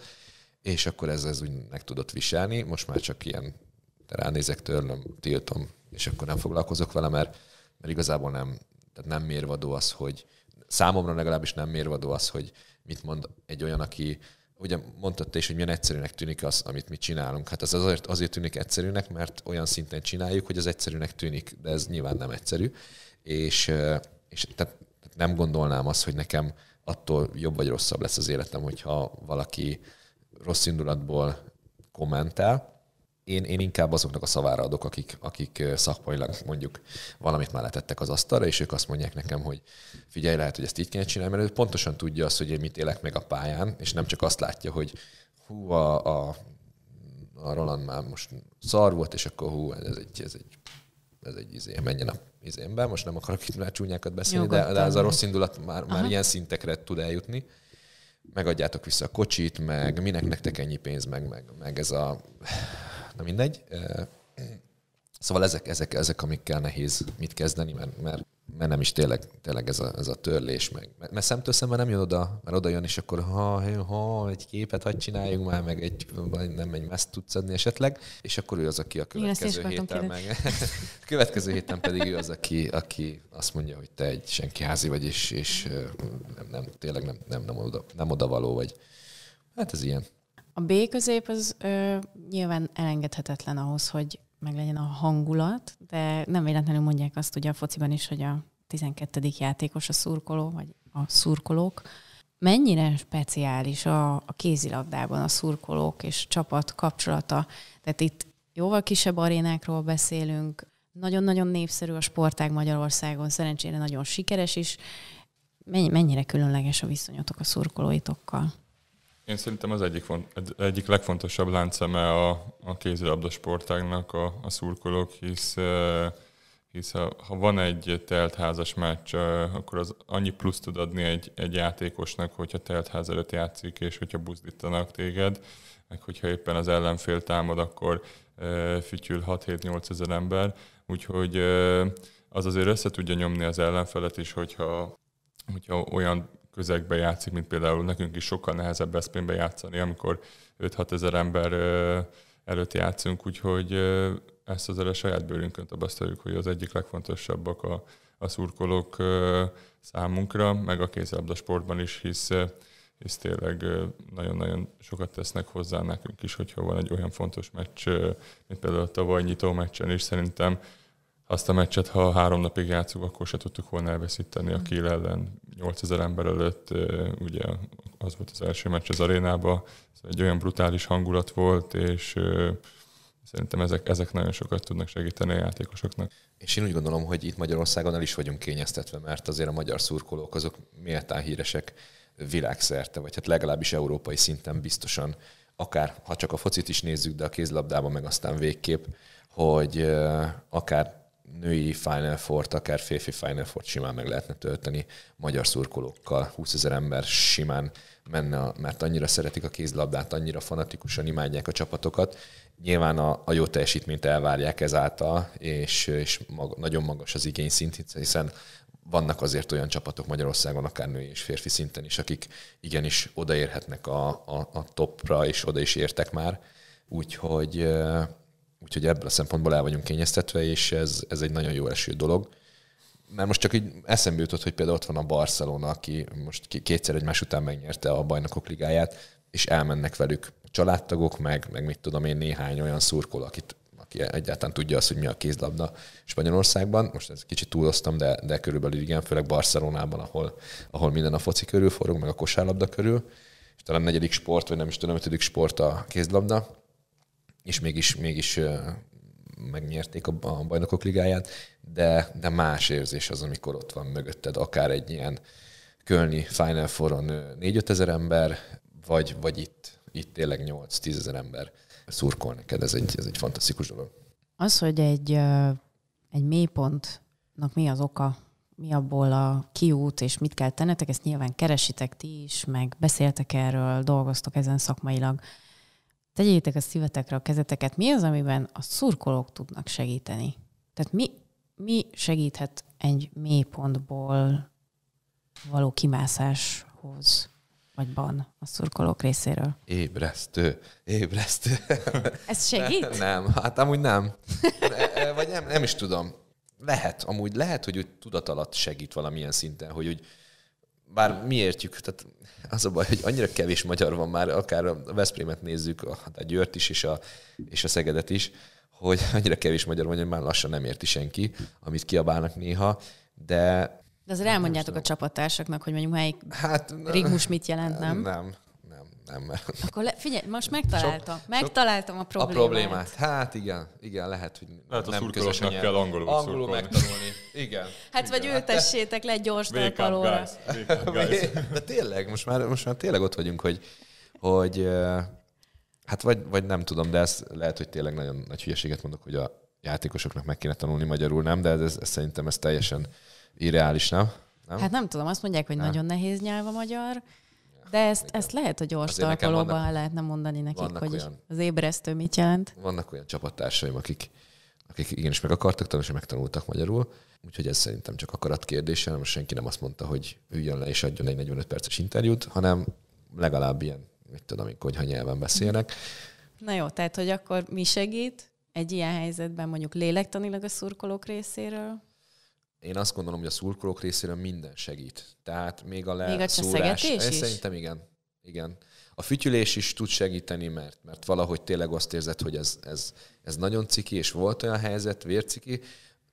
és akkor ez, ez úgy meg tudott viselni, most már csak ilyen ránézek, törlöm, tiltom, és akkor nem foglalkozok vele, mert, mert igazából nem, tehát nem mérvadó az, hogy számomra legalábbis nem mérvadó az, hogy mit mond egy olyan, aki ugye mondtad te is, hogy milyen egyszerűnek tűnik az, amit mi csinálunk. Hát ez azért, azért tűnik egyszerűnek, mert olyan szinten csináljuk, hogy az egyszerűnek tűnik, de ez nyilván nem egyszerű. És, és tehát nem gondolnám azt, hogy nekem attól jobb vagy rosszabb lesz az életem, hogyha valaki rossz indulatból kommentel, én, én inkább azoknak a szavára adok, akik, akik szakmailag mondjuk valamit már letettek az asztalra, és ők azt mondják nekem, hogy figyelj, lehet, hogy ezt így kéne csinálni, mert ő pontosan tudja azt, hogy én mit élek meg a pályán, és nem csak azt látja, hogy hú, a, a, a Roland már most szar volt, és akkor hú, ez egy, ez egy ez egy izé, menjen a izénbe, most nem akarok itt már csúnyákat beszélni, de, de az a rossz indulat már, Aha. már ilyen szintekre tud eljutni megadjátok vissza a kocsit, meg minek nektek ennyi pénz, meg, meg, meg ez a na mindegy. Szóval ezek, ezek, ezek amikkel nehéz mit kezdeni, mert, mert, mert nem is tényleg, tényleg ez, a, ez a törlés. Meg, mert szemtől szembe nem jön oda, mert oda jön, és akkor ha, ha egy képet hadd csináljunk már, meg egy, nem egy meszt tudsz adni esetleg, és akkor ő az, aki a következő héten meg. következő héten pedig ő az, aki, aki azt mondja, hogy te egy senki házi vagy, és, és nem, nem, tényleg nem, nem, nem, oda, nem oda való vagy. Hát ez ilyen. A B közép az ö, nyilván elengedhetetlen ahhoz, hogy meglegyen a hangulat, de nem véletlenül mondják azt ugye a fociban is, hogy a 12. játékos a szurkoló, vagy a szurkolók. Mennyire speciális a, a kézilabdában a szurkolók és csapat kapcsolata? Tehát itt jóval kisebb arénákról beszélünk, nagyon-nagyon népszerű a sportág Magyarországon, szerencsére nagyon sikeres is. Mennyire különleges a viszonyotok a szurkolóitokkal? Én szerintem az egyik, az egyik legfontosabb lánceme a, a kézilabda sportágnak a, a szurkolók, hisz, eh, hisz ha, ha van egy teltházas meccs, eh, akkor az annyi plusz tud adni egy, egy játékosnak, hogyha teltház előtt játszik, és hogyha buzdítanak téged, meg hogyha éppen az ellenfél támad, akkor eh, fütyül 6-7-8 ezer ember, úgyhogy az azért össze tudja nyomni az ellenfelet is, hogyha hogyha olyan közegbe játszik, mint például nekünk is sokkal nehezebb Veszprémbe játszani, amikor 5-6 ezer ember előtt játszunk, úgyhogy ezt azért a saját bőrünkön tapasztaljuk, hogy az egyik legfontosabbak a, a szurkolók számunkra, meg a kézilabda sportban is, hisz, hisz tényleg nagyon-nagyon sokat tesznek hozzá nekünk is, hogyha van egy olyan fontos meccs, mint például a tavaly nyitó meccsen is, szerintem azt a meccset, ha három napig játszunk, akkor se tudtuk volna elveszíteni a Kiel ellen 8000 ember előtt. Ugye az volt az első meccs az arénába, szóval egy olyan brutális hangulat volt, és szerintem ezek, ezek nagyon sokat tudnak segíteni a játékosoknak. És én úgy gondolom, hogy itt Magyarországon el is vagyunk kényeztetve, mert azért a magyar szurkolók azok méltán híresek világszerte, vagy hát legalábbis európai szinten biztosan, akár ha csak a focit is nézzük, de a kézlabdában meg aztán végképp, hogy akár női Final four akár férfi Final four simán meg lehetne tölteni magyar szurkolókkal. 20 ezer ember simán menne, mert annyira szeretik a kézlabdát, annyira fanatikusan imádják a csapatokat. Nyilván a, a jó teljesítményt elvárják ezáltal, és, és mag, nagyon magas az igényszint, hiszen vannak azért olyan csapatok Magyarországon, akár női és férfi szinten is, akik igenis odaérhetnek a, a, a topra, és oda is értek már. Úgyhogy Úgyhogy ebből a szempontból el vagyunk kényeztetve, és ez, ez egy nagyon jó eső dolog. Mert most csak így eszembe jutott, hogy például ott van a Barcelona, aki most kétszer egymás után megnyerte a bajnokok ligáját, és elmennek velük a családtagok, meg, meg mit tudom én, néhány olyan szurkol, akit, aki egyáltalán tudja azt, hogy mi a kézlabda Spanyolországban. Most ez kicsit túloztam, de, de körülbelül igen, főleg Barcelonában, ahol, ahol minden a foci körül forog, meg a kosárlabda körül. És talán negyedik sport, vagy nem is tudom, ötödik sport a kézlabda és mégis, mégis megnyerték a, bajnokok ligáját, de, de más érzés az, amikor ott van mögötted akár egy ilyen kölni Final Four-on 4 ezer ember, vagy, vagy itt, itt tényleg 8-10 ezer ember szurkol neked. Ez egy, ez egy fantasztikus dolog. Az, hogy egy, egy mélypontnak mi az oka, mi abból a kiút, és mit kell tennetek, ezt nyilván keresitek ti is, meg beszéltek erről, dolgoztok ezen szakmailag. Tegyétek a szívetekre a kezeteket. Mi az, amiben a szurkolók tudnak segíteni? Tehát mi, mi segíthet egy mélypontból való kimászáshoz? vagy van a szurkolók részéről? Ébresztő, ébresztő. Ez segít? nem, hát amúgy nem. E, e, vagy nem, nem is tudom. Lehet, amúgy lehet, hogy úgy tudat alatt segít valamilyen szinten, hogy úgy bár mi értjük, tehát az a baj, hogy annyira kevés magyar van már, akár a Veszprémet nézzük, a hát a Győrt is, és a, és a Szegedet is, hogy annyira kevés magyar van, hogy már lassan nem érti senki, amit kiabálnak néha, de... De azért elmondjátok a csapattársaknak, hogy mondjuk melyik hát, rigmus mit jelent, nem? Nem, nem. Akkor le, figyelj, most megtaláltam. Sok, megtaláltam sok a problémát. A problémát. Hát igen, igen, lehet, hogy lehet, nem a közösen kell angolul, angolul megtanulni. Igen. Hát igen. vagy ültessétek le gyors talpalóra. De tényleg, most már, most már tényleg ott vagyunk, hogy, hogy hát vagy, vagy nem tudom, de ez lehet, hogy tényleg nagyon nagy hülyeséget mondok, hogy a játékosoknak meg kéne tanulni magyarul, nem? De ez, ez, ez szerintem ez teljesen irreális, nem? nem? Hát nem tudom, azt mondják, hogy nem. nagyon nehéz nyelv a magyar. De ezt, ezt lehet, hogy gyors tartalóban lehetne mondani nekik, hogy olyan, az ébresztő mit jelent. Vannak olyan csapattársaim, akik, akik igenis meg akartak tanulni, és megtanultak magyarul. Úgyhogy ez szerintem csak akarat kérdése, nem senki nem azt mondta, hogy üljön le és adjon egy 45 perces interjút, hanem legalább ilyen, mit tudom, én, konyha nyelven beszélnek. Na jó, tehát hogy akkor mi segít egy ilyen helyzetben mondjuk lélektanilag a szurkolók részéről? én azt gondolom, hogy a szurkolók részéről minden segít. Tehát még a leszúrás. Még a is? Szerintem igen. igen. A fütyülés is tud segíteni, mert, mert valahogy tényleg azt érzed, hogy ez, ez, ez nagyon ciki, és volt olyan helyzet, vérciki,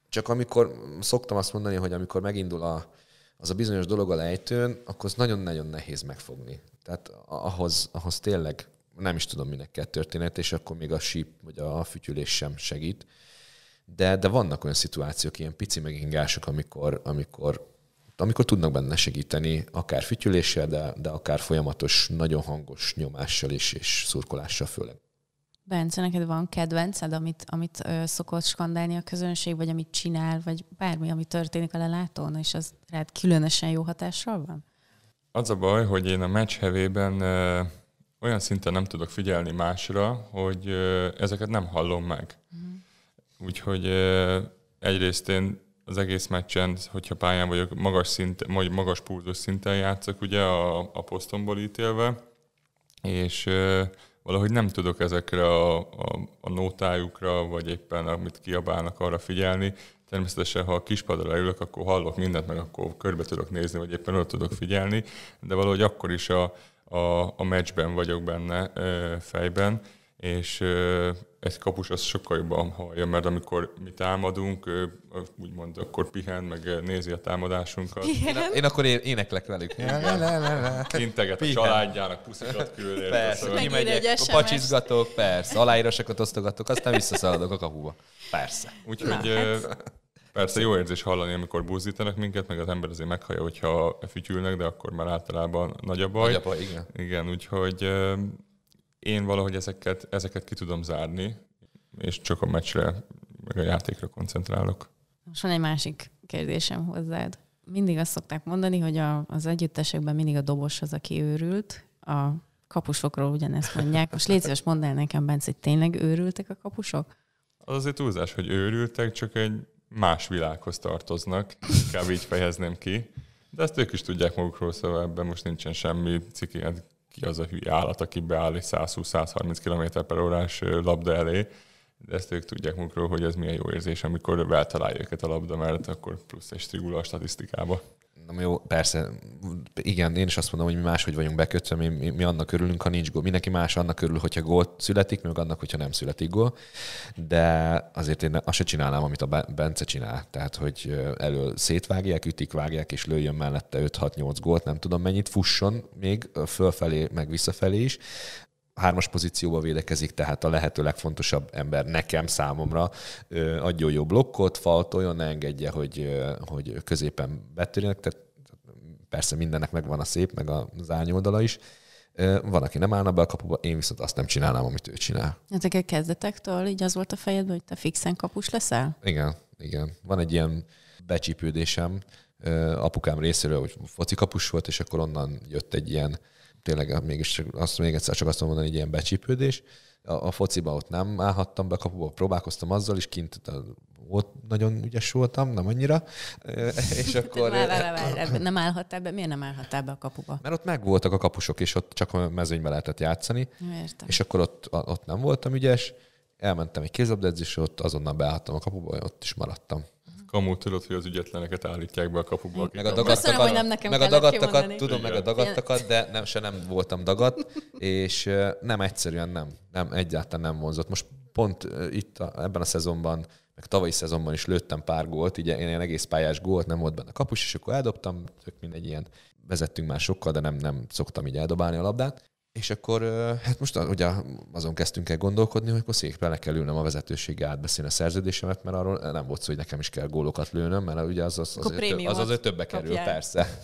csak amikor szoktam azt mondani, hogy amikor megindul a, az a bizonyos dolog a lejtőn, akkor az nagyon-nagyon nehéz megfogni. Tehát ahhoz, ahhoz tényleg nem is tudom, minek kell történet, és akkor még a síp vagy a fütyülés sem segít de, de vannak olyan szituációk, ilyen pici megingások, amikor, amikor amikor tudnak benne segíteni, akár fütyüléssel, de, de akár folyamatos, nagyon hangos nyomással is, és szurkolással főleg. Bence, neked van kedvenced, amit, amit ö, szokott skandálni a közönség, vagy amit csinál, vagy bármi, ami történik a lelátón, és az rád különösen jó hatással van? Az a baj, hogy én a meccs hevében ö, olyan szinten nem tudok figyelni másra, hogy ö, ezeket nem hallom meg. Úgyhogy egyrészt én az egész meccsen, hogyha pályán vagyok, magas, szint, magas pulzus szinten játszok, ugye a, a posztomból ítélve, és valahogy nem tudok ezekre a, a, a nótájukra, vagy éppen amit kiabálnak arra figyelni. Természetesen, ha a kispadra ülök, akkor hallok mindent, meg akkor körbe tudok nézni, vagy éppen oda tudok figyelni, de valahogy akkor is a, a, a meccsben vagyok benne fejben, és egy kapus az sokkal jobban hallja, mert amikor mi támadunk, ő úgymond akkor pihen, meg eh, nézi a támadásunkat. Pihen? Én, én akkor éneklek velük. Kinteget a családjának, puszikat küldél. Persze, szóval- egy pacsizgatok, persze, aláírásokat osztogatok, aztán visszaszaladok a kapuba. Persze. Úgyhogy eh, hát- Persze jó érzés hallani, amikor buzdítanak minket, meg az ember azért meghallja, hogyha fütyülnek, de akkor már általában nagy a baj. Nagy a baj, igen. Igen, úgyhogy eh, én valahogy ezeket, ezeket ki tudom zárni, és csak a meccsre, meg a játékra koncentrálok. Most van egy másik kérdésem hozzád. Mindig azt szokták mondani, hogy a, az együttesekben mindig a dobos az, aki őrült, a kapusokról ugyanezt mondják. Most légy szíves, mondd el nekem, Bence, hogy tényleg őrültek a kapusok? Az azért túlzás, hogy őrültek, csak egy más világhoz tartoznak, inkább így fejezném ki. De ezt ők is tudják magukról, szóval ebben most nincsen semmi ciki, hát ki az a hülye állat, aki beáll egy 120-130 km per órás labda elé, de ezt ők tudják magukról, hogy ez milyen jó érzés, amikor eltalálja őket a labda, mellett, akkor plusz egy strigula a statisztikába. Na jó, persze, igen, én is azt mondom, hogy mi máshogy vagyunk bekötve, mi, mi, mi annak örülünk, ha nincs gól. Mindenki más annak örül, hogyha gól születik, meg annak, hogyha nem születik gól. De azért én azt se csinálnám, amit a Bence csinál. Tehát, hogy elő szétvágják, ütik, vágják, és lőjön mellette 5-6-8 gólt, nem tudom mennyit, fusson még fölfelé, meg visszafelé is hármas pozícióba védekezik, tehát a lehető legfontosabb ember nekem, számomra adjon jó blokkot, faltoljon, ne engedje, hogy, hogy középen betörjenek, tehát persze mindennek megvan a szép, meg a oldala is, van, aki nem állna be a kapuba, én viszont azt nem csinálnám, amit ő csinál. Ezek a kezdetektől így az volt a fejedben, hogy te fixen kapus leszel? Igen, igen. Van egy ilyen becsípődésem apukám részéről, hogy foci kapus volt, és akkor onnan jött egy ilyen tényleg ah, mégis azt még egyszer csak azt mondom hogy egy ilyen becsípődés. A, a fociba ott nem állhattam be kapuba, próbálkoztam azzal is, kint ott nagyon ügyes voltam, nem annyira. És akkor... vá, vá, vá, nem állhattál be? Miért nem állhattál be a kapuba? Mert ott megvoltak a kapusok, és ott csak a mezőnybe lehetett játszani. Értem. És akkor ott, ott nem voltam ügyes. Elmentem egy kézabdedzésre, ott azonnal beálltam a kapuba, ott is maradtam. Kamú, tudod, hogy az ügyetleneket állítják be a kapukba. Meg a dagadtakat, Köszönöm, hogy nem nekem meg a dagadtakat tudom tudom, meg a dagadtakat, de nem, se nem voltam dagat, és nem egyszerűen nem, nem, egyáltalán nem vonzott. Most pont itt a, ebben a szezonban, meg tavalyi szezonban is lőttem pár gólt, ugye én ilyen egész pályás gólt, nem volt benne kapus, és akkor eldobtam, tök mindegy ilyen vezettünk már sokkal, de nem, nem szoktam így eldobálni a labdát. És akkor hát most ugye azon kezdtünk el gondolkodni, hogy akkor székbe le kell ülnöm a vezetőséggel átbeszélni a szerződésemet, mert arról nem volt szó, hogy nekem is kell gólokat lőnöm, mert ugye az az, az, az, az, az, többbe kerül, kapjál. persze.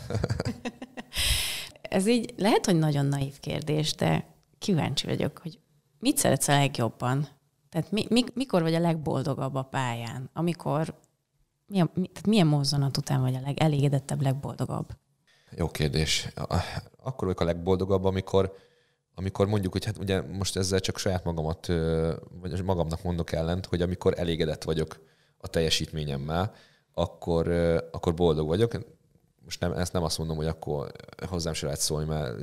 Ez így lehet, hogy nagyon naív kérdés, de kíváncsi vagyok, hogy mit szeretsz a legjobban? Tehát mi, mi, mikor vagy a legboldogabb a pályán? Amikor, a, mi, tehát milyen mozzanat után vagy a legelégedettebb, legboldogabb? Jó kérdés. Akkor vagyok a legboldogabb, amikor amikor mondjuk, hogy hát ugye most ezzel csak saját magamat, vagy magamnak mondok ellent, hogy amikor elégedett vagyok a teljesítményemmel, akkor, akkor boldog vagyok. Most nem, ezt nem azt mondom, hogy akkor hozzám se lehet szólni, mert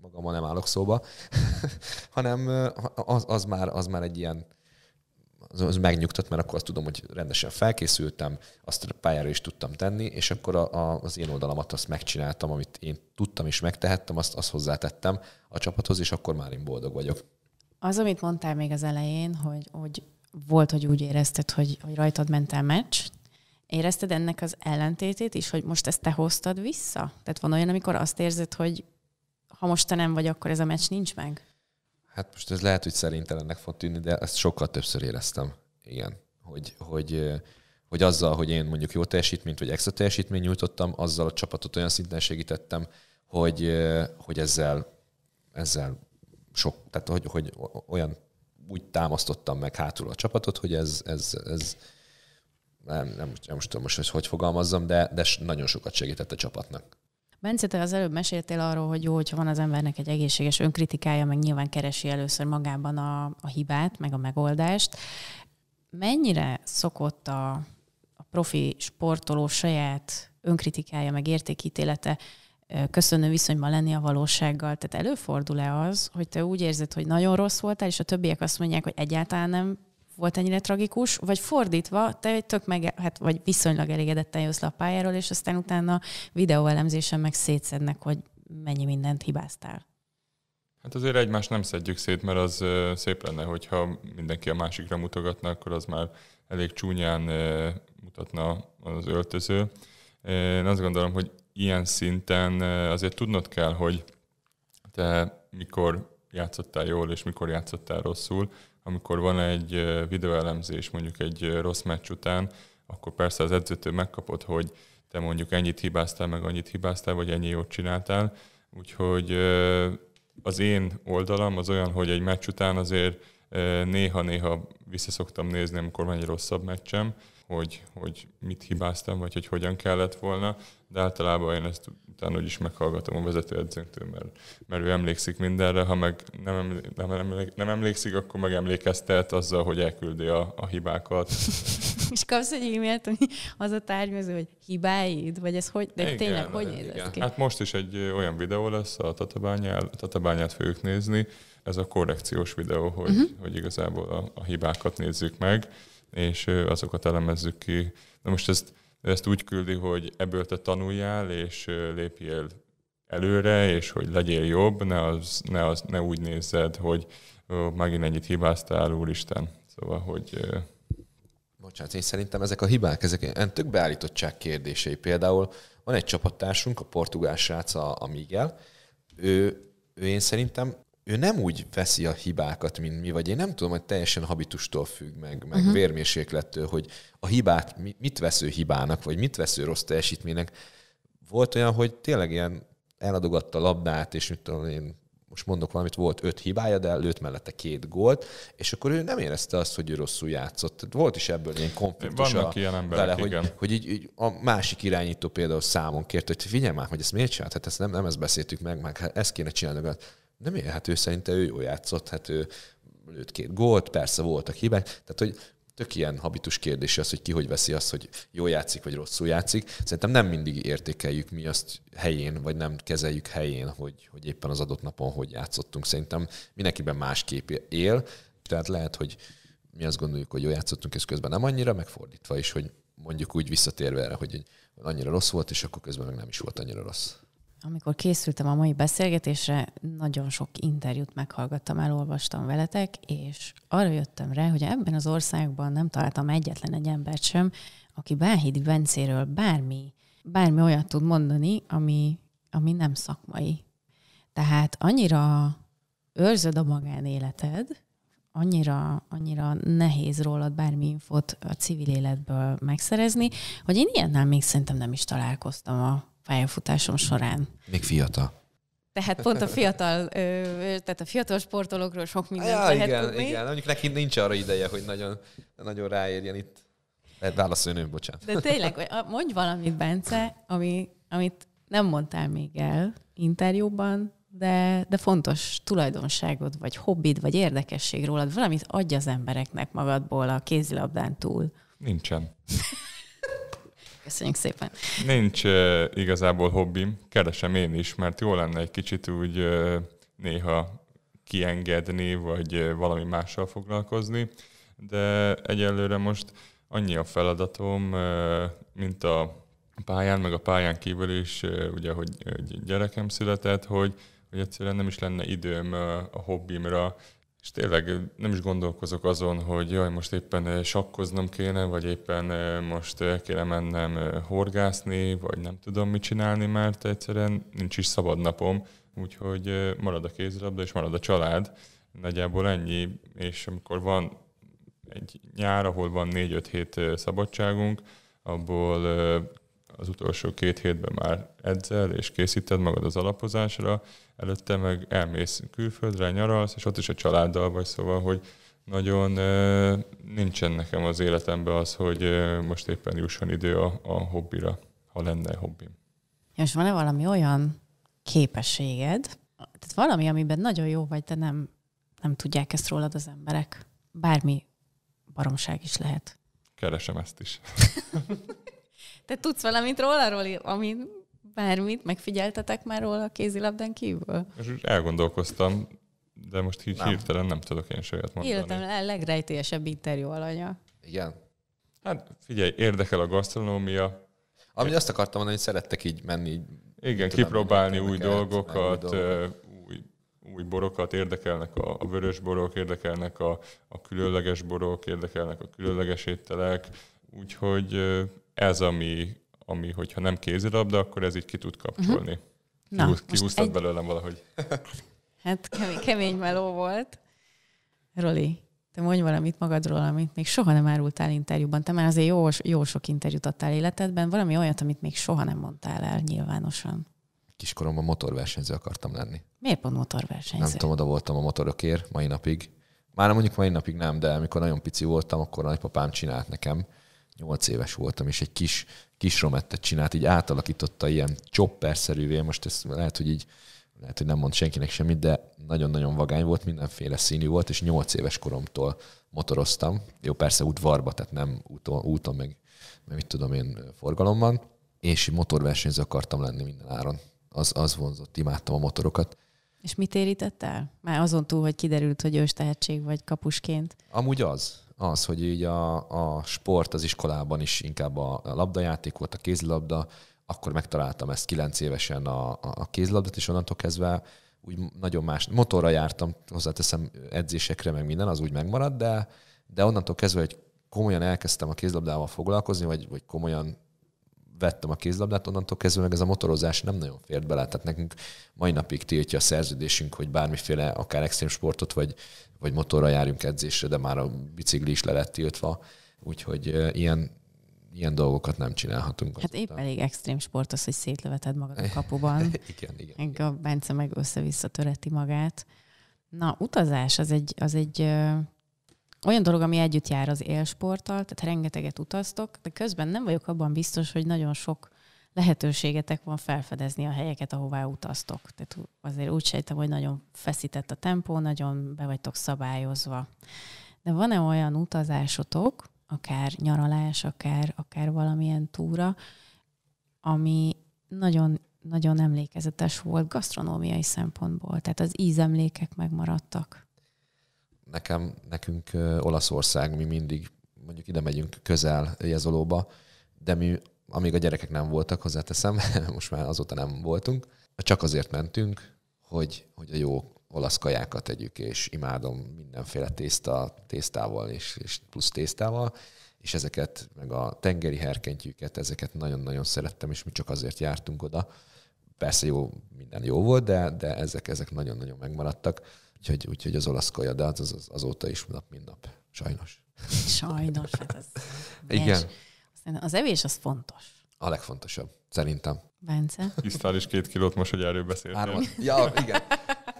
magammal nem állok szóba, hanem az, az, már, az már egy ilyen az, az megnyugtat, mert akkor azt tudom, hogy rendesen felkészültem, azt a pályára is tudtam tenni, és akkor a, a, az én oldalamat azt megcsináltam, amit én tudtam és megtehettem, azt, azt hozzátettem a csapathoz, és akkor már én boldog vagyok. Az, amit mondtál még az elején, hogy, hogy volt, hogy úgy érezted, hogy, hogy rajtad ment el meccs, érezted ennek az ellentétét is, hogy most ezt te hoztad vissza? Tehát van olyan, amikor azt érzed, hogy ha most te nem vagy, akkor ez a meccs nincs meg? Hát most ez lehet, hogy szerintelennek fog tűnni, de ezt sokkal többször éreztem. Igen, hogy, hogy, hogy azzal, hogy én mondjuk jó teljesítményt vagy extra teljesítményt nyújtottam, azzal a csapatot olyan szinten segítettem, hogy, hogy ezzel, ezzel sok, tehát hogy, hogy olyan úgy támasztottam meg hátul a csapatot, hogy ez, ez, ez nem, nem, nem most tudom most, hogy hogy fogalmazzam, de, de nagyon sokat segített a csapatnak. Bence, te az előbb meséltél arról, hogy jó, hogyha van az embernek egy egészséges önkritikája, meg nyilván keresi először magában a, a hibát, meg a megoldást. Mennyire szokott a, a profi sportoló saját önkritikája, meg értékítélete köszönő viszonyban lenni a valósággal. Tehát előfordul-e az, hogy te úgy érzed, hogy nagyon rossz voltál, és a többiek azt mondják, hogy egyáltalán nem volt ennyire tragikus, vagy fordítva, te egy tök meg, hát, vagy viszonylag elégedetten jössz le a pályáról, és aztán utána videóelemzésen meg szétszednek, hogy mennyi mindent hibáztál. Hát azért egymást nem szedjük szét, mert az szép lenne, hogyha mindenki a másikra mutogatna, akkor az már elég csúnyán mutatna az öltöző. Én azt gondolom, hogy ilyen szinten azért tudnod kell, hogy te mikor játszottál jól, és mikor játszottál rosszul, amikor van egy videóelemzés mondjuk egy rossz meccs után, akkor persze az edzőtől megkapod, hogy te mondjuk ennyit hibáztál, meg annyit hibáztál, vagy ennyi jót csináltál. Úgyhogy az én oldalam az olyan, hogy egy meccs után azért néha-néha szoktam nézni, amikor van egy rosszabb meccsem, hogy, hogy mit hibáztam, vagy hogy hogyan kellett volna, de általában én ezt utána úgyis meghallgatom a vezetőedzőnktől, mert, mert ő emlékszik mindenre, ha meg nem, nem nem, nem emlékszik, akkor meg emlékeztet azzal, hogy elküldi a, a hibákat. És kapsz egy e-mailt, ami az a tárgyvező, hogy hibáid? Vagy ez hogy, de igen, tényleg, hogy néz ez ki? Hát most is egy olyan videó lesz, a tatabányát, a tatabányát fogjuk nézni, ez a korrekciós videó, hogy, uh-huh. hogy igazából a, a hibákat nézzük meg, és azokat elemezzük ki. Na most ezt ő ezt úgy küldi, hogy ebből te tanuljál, és lépjél előre, és hogy legyél jobb, ne, az, ne, az, ne úgy nézed, hogy ó, megint ennyit hibáztál, úristen. Szóval, hogy... Bocsánat, én szerintem ezek a hibák, ezek tök beállítottság kérdései. Például van egy csapattársunk, a portugál srác, a Miguel, ő, ő én szerintem ő nem úgy veszi a hibákat, mint mi, vagy én nem tudom, hogy teljesen habitustól függ, meg, meg uh-huh. vérmérséklettől, hogy a hibát mit vesző hibának, vagy mit vesző rossz teljesítménynek. Volt olyan, hogy tényleg ilyen eladogatta labdát, és mit tudom én, most mondok valamit, volt öt hibája, de lőtt mellette két gólt, és akkor ő nem érezte azt, hogy ő rosszul játszott. Volt is ebből ilyen konfliktus a, ilyen emberek, vele, igen. hogy, hogy így, így, a másik irányító például számon kért, hogy figyelj már, hogy ezt miért csinált, hát ezt nem, nem ezt beszéltük meg, meg hát ezt kéne csinálni. Nem ér, hát ő szerinte ő jól játszott, hát ő lőtt két gólt, persze voltak hibák, tehát hogy tök ilyen habitus kérdése az, hogy ki hogy veszi azt, hogy jól játszik, vagy rosszul játszik. Szerintem nem mindig értékeljük mi azt helyén, vagy nem kezeljük helyén, hogy, hogy éppen az adott napon hogy játszottunk. Szerintem mindenkiben másképp él, tehát lehet, hogy mi azt gondoljuk, hogy jól játszottunk, és közben nem annyira, megfordítva is, hogy mondjuk úgy visszatérve erre, hogy annyira rossz volt, és akkor közben meg nem is volt annyira rossz amikor készültem a mai beszélgetésre, nagyon sok interjút meghallgattam, elolvastam veletek, és arra jöttem rá, hogy ebben az országban nem találtam egyetlen egy embert sem, aki Báhidi Bencéről bármi, bármi olyat tud mondani, ami, ami nem szakmai. Tehát annyira őrzöd a magánéleted, annyira, annyira nehéz rólad bármi infót a civil életből megszerezni, hogy én ilyennel még szerintem nem is találkoztam a pályafutásom során. Még fiatal. Tehát pont a fiatal, tehát a fiatal sportolókról sok mindent ja, lehet igen, tudni. Igen, mondjuk neki nincs arra ideje, hogy nagyon, nagyon ráérjen itt. Válaszoljon ön, bocsánat. De tényleg, mondj valamit, Bence, ami, amit nem mondtál még el interjúban, de, de fontos tulajdonságod, vagy hobbid, vagy érdekesség rólad, valamit adj az embereknek magadból a kézilabdán túl. Nincsen. Köszönjük szépen. Nincs uh, igazából hobbim, keresem én is, mert jó lenne egy kicsit úgy uh, néha kiengedni, vagy uh, valami mással foglalkozni, de egyelőre most annyi a feladatom, uh, mint a pályán, meg a pályán kívül is, uh, ugye, hogy, hogy gyerekem született, hogy, hogy egyszerűen nem is lenne időm uh, a hobbimra, és tényleg nem is gondolkozok azon, hogy jaj, most éppen eh, sakkoznom kéne, vagy éppen eh, most eh, kéne mennem horgászni, vagy nem tudom mit csinálni, mert egyszerűen nincs is szabad napom, úgyhogy marad a kézilabda, és marad a család. Nagyjából ennyi, és amikor van egy nyár, ahol van 4-5 hét szabadságunk, abból az utolsó két hétben már edzel, és készíted magad az alapozásra, előtte meg elmész külföldre, nyaralsz, és ott is a családdal vagy, szóval, hogy nagyon nincsen nekem az életemben az, hogy most éppen jusson idő a, a hobbira, ha lenne hobbim. Ja, és van-e valami olyan képességed, tehát valami, amiben nagyon jó vagy, de nem, nem tudják ezt rólad az emberek? Bármi baromság is lehet. Keresem ezt is. Te tudsz valamit róla, Roli, amit bármit megfigyeltetek már róla a kézilabdán kívül? Most elgondolkoztam, de most így nem. hirtelen nem tudok én saját mondani. Hirtelen a legrejtélyesebb interjú alanya. Igen. Hát figyelj, érdekel a gasztronómia. Ami azt akartam mondani, hogy szerettek így menni. Így, Igen, tudom, kipróbálni új dolgokat, új, dolgokat. új, új borokat, érdekelnek a, a vörös borok, érdekelnek a, a különleges borok, érdekelnek a különleges ételek, úgyhogy ez, ami, ami hogyha nem kézilabda, akkor ez így ki tud kapcsolni. Uh-huh. Na, Kihúz, kihúztad egy... belőlem valahogy. hát kemény, kemény meló volt. Roli, te mondj valamit magadról, amit még soha nem árultál interjúban. Te már azért jó, jó sok interjút adtál életedben. Valami olyat, amit még soha nem mondtál el nyilvánosan. Kiskoromban motorversenyző akartam lenni. Miért pont motorversenyző? Nem tudom, oda voltam a motorokért mai napig. Már nem mondjuk mai napig nem, de amikor nagyon pici voltam, akkor a nagypapám csinált nekem Nyolc éves voltam, és egy kis, kis romettet csinált, így átalakította ilyen csopperszerűvé. most ezt lehet, hogy így lehet, hogy nem mond senkinek semmit, de nagyon-nagyon vagány volt, mindenféle színű volt, és nyolc éves koromtól motoroztam. Jó, persze udvarba, tehát nem úton, úton meg, meg mit tudom én, forgalomban, és motorversenyző akartam lenni minden áron. Az, az vonzott, imádtam a motorokat. És mit érített el? Már azon túl, hogy kiderült, hogy ős tehetség vagy kapusként. Amúgy az az, hogy így a, a sport az iskolában is inkább a labdajáték volt, a kézilabda, akkor megtaláltam ezt kilenc évesen a, a, kézilabdát, és onnantól kezdve úgy nagyon más, motorra jártam, hozzáteszem edzésekre, meg minden, az úgy megmaradt, de, de onnantól kezdve, hogy komolyan elkezdtem a kézlabdával foglalkozni, vagy, vagy komolyan vettem a kézlabdát, onnantól kezdve meg ez a motorozás nem nagyon fért bele. Tehát nekünk mai napig tiltja a szerződésünk, hogy bármiféle akár extrém sportot, vagy vagy motorra járjunk edzésre, de már a bicikli is le lett tiltva, úgyhogy ilyen ilyen dolgokat nem csinálhatunk. Hát épp elég extrém sport az, hogy szétlöveted magad a kapuban. igen, igen, igen. A Bence meg össze-vissza töreti magát. Na, utazás az egy, az egy ö, olyan dolog, ami együtt jár az élsporttal, tehát rengeteget utaztok, de közben nem vagyok abban biztos, hogy nagyon sok lehetőségetek van felfedezni a helyeket, ahová utaztok. Tehát azért úgy sejtem, hogy nagyon feszített a tempó, nagyon be vagytok szabályozva. De van-e olyan utazásotok, akár nyaralás, akár, akár valamilyen túra, ami nagyon, nagyon emlékezetes volt gasztronómiai szempontból, tehát az ízemlékek megmaradtak. Nekem, nekünk Olaszország, mi mindig, mondjuk ide megyünk közel Jezolóba, de mi amíg a gyerekek nem voltak, hozzáteszem, most már azóta nem voltunk. Csak azért mentünk, hogy, hogy a jó olasz kajákat tegyük, és imádom mindenféle tészta, tésztával és, és plusz tésztával, és ezeket, meg a tengeri herkentjüket, ezeket nagyon-nagyon szerettem, és mi csak azért jártunk oda. Persze jó, minden jó volt, de, de ezek, ezek nagyon-nagyon megmaradtak, úgyhogy, úgyhogy az olasz kaja, de az, hát az, az azóta is nap, mindnap. nap, sajnos. Sajnos, hát az. Igen. És Szerintem az evés az fontos. A legfontosabb, szerintem. Bence? Tisztál is két kilót most, hogy erről beszéltél. Három. Ja, igen.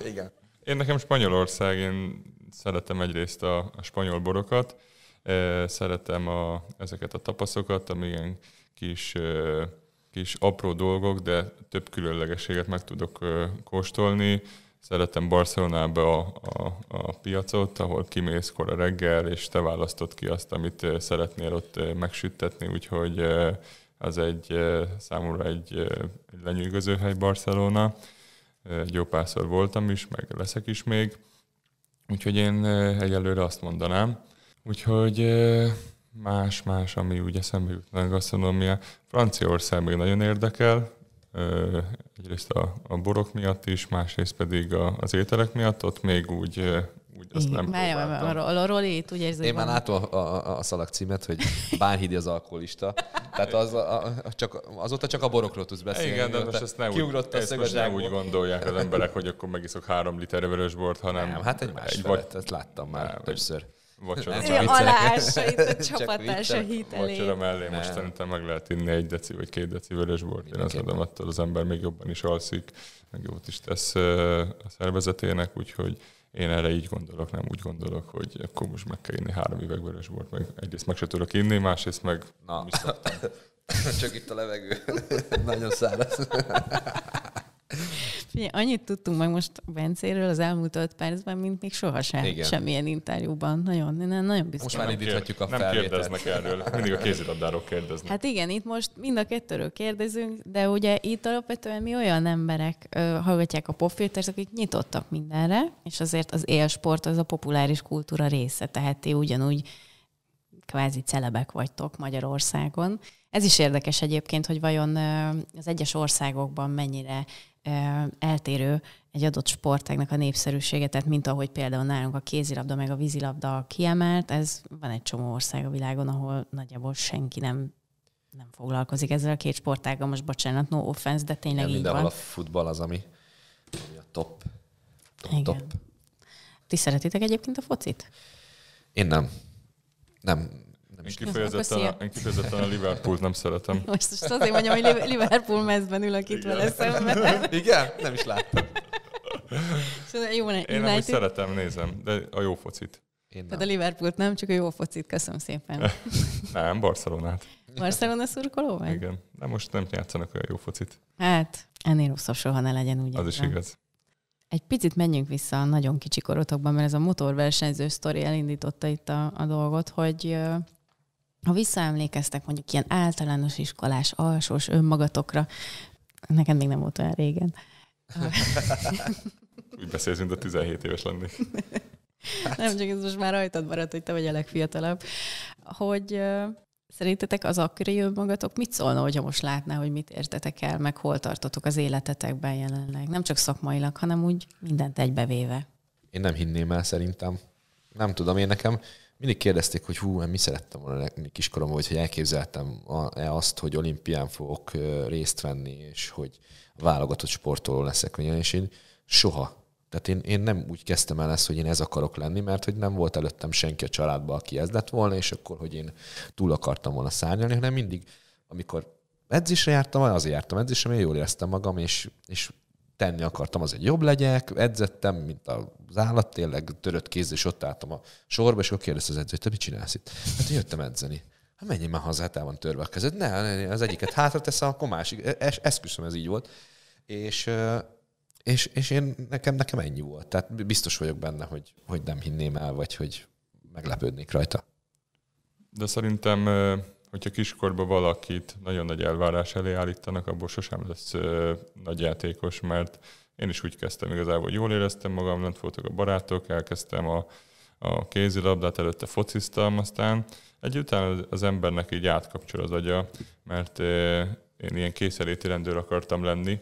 igen. Én nekem Spanyolország, én szeretem egyrészt a, a spanyol borokat, eh, szeretem a, ezeket a tapaszokat, ami ilyen kis, eh, kis apró dolgok, de több különlegességet meg tudok eh, kóstolni szeretem Barcelonába a, a, a piacot, ahol kimész a reggel, és te választod ki azt, amit eh, szeretnél ott eh, megsüttetni, úgyhogy eh, az egy számomra egy, egy lenyűgöző hely Barcelona. Egy jó párszor voltam is, meg leszek is még. Úgyhogy én egyelőre azt mondanám. Úgyhogy más-más, ami úgy eszembe jutna a Franciaország még nagyon érdekel, egyrészt a, a borok miatt is, másrészt pedig a, az ételek miatt, ott még úgy, úgy azt nem Már arról, a itt úgy érzem. Én már látom a, a, a szalag címet, hogy Bánhidi az alkoholista. Tehát az, a, a, csak, azóta csak a borokról tudsz beszélni. Igen, de most ezt nem úgy, a most nem úgy gondolják az emberek, hogy akkor megiszok három liter vörös bort, hanem nem, hát egy más egy vagy, ezt láttam már nem, többször. Vacsora mellé. Aláássa itt a csapatársa hitelét. Vacsora mellé most szerintem meg lehet inni egy deci vagy két deci vörös bort. Én azt mondom, attól az ember még jobban is alszik, meg jót is tesz a szervezetének, úgyhogy én erre így gondolok, nem úgy gondolok, hogy akkor most meg kell inni három üveg vörös bort, meg egyrészt meg se tudok inni, másrészt meg Na. Csak itt a levegő. Nagyon száraz. Figyelj, annyit tudtunk meg most Bencéről az elmúlt öt percben, mint még sohasem Igen. semmilyen interjúban. Nagyon, nem, nagyon biztos. Most már indíthatjuk a felvételt. Nem kérdeznek erről, mindig a kézilabdáról kérdeznek. Hát igen, itt most mind a kettőről kérdezünk, de ugye itt alapvetően mi olyan emberek ö, hallgatják a popfiltert, akik nyitottak mindenre, és azért az élsport az a populáris kultúra része, tehát ti ugyanúgy kvázi celebek vagytok Magyarországon. Ez is érdekes egyébként, hogy vajon az egyes országokban mennyire eltérő egy adott sportágnak a népszerűsége, tehát mint ahogy például nálunk a kézilabda meg a vízilabda kiemelt, ez van egy csomó ország a világon, ahol nagyjából senki nem nem foglalkozik ezzel a két sportággal, most bocsánat, no offense, de tényleg nem így van. a futball az, ami, ami a top. top Igen. Top. Ti szeretitek egyébként a focit? Én nem. Nem, én kifejezetten, a, én kifejezetten a Liverpoolt nem szeretem. Most, most azért mondjam, hogy Liverpool mezben ülök itt vele szemben. Igen? Nem is láttam. Szóval jó, én nem, szeretem, nézem, de a jó focit. Én Tehát a liverpool nem, csak a jó focit, köszönöm szépen. nem, Barcelonát. Barcelona szurkoló vagy? Igen, de most nem játszanak olyan jó focit. Hát, ennél rosszabb soha ne legyen úgy. Az is igaz. Egy picit menjünk vissza a nagyon kicsi korotokban, mert ez a motorversenyző sztori elindította itt a, a dolgot, hogy ha visszaemlékeztek mondjuk ilyen általános iskolás, alsós önmagatokra, neked még nem volt olyan régen. Úgy beszélsz, mint a 17 éves lennék. Hát. Nem, csak ez most már rajtad maradt, hogy te vagy a legfiatalabb. Hogy uh, szerintetek az akkori önmagatok mit szólna, hogyha most látná, hogy mit értetek el, meg hol tartotok az életetekben jelenleg? Nem csak szakmailag, hanem úgy mindent egybevéve. Én nem hinném el szerintem. Nem tudom, én nekem mindig kérdezték, hogy hú, mi szerettem volna kiskorom, vagy hogy elképzeltem -e azt, hogy olimpián fogok részt venni, és hogy válogatott sportoló leszek, és én soha. Tehát én, én nem úgy kezdtem el ezt, hogy én ez akarok lenni, mert hogy nem volt előttem senki a családban, aki ez lett volna, és akkor, hogy én túl akartam volna szárnyalni, hanem mindig, amikor edzésre jártam, azért jártam edzésre, mert jól éreztem magam, és, és tenni akartam, az egy jobb legyek, edzettem, mint az állat, tényleg törött kéz, és ott álltam a sorba, és akkor kérdezte az edző, hogy te mit csinálsz itt? Hát jöttem edzeni. Hát menjél már haza, hát el van törve a kezed. ne, az egyiket hátra teszem, akkor másik. E, es, esküszöm, ez így volt. És, és, és én, nekem, nekem ennyi volt. Tehát biztos vagyok benne, hogy, hogy nem hinném el, vagy hogy meglepődnék rajta. De szerintem hogyha kiskorban valakit nagyon nagy elvárás elé állítanak, abból sosem lesz ö, nagy játékos, mert én is úgy kezdtem igazából, jól éreztem magam, lent voltak a barátok, elkezdtem a, a kézilabdát, előtte fociztam, aztán egyután az embernek így átkapcsol az agya, mert ö, én ilyen készeléti rendőr akartam lenni,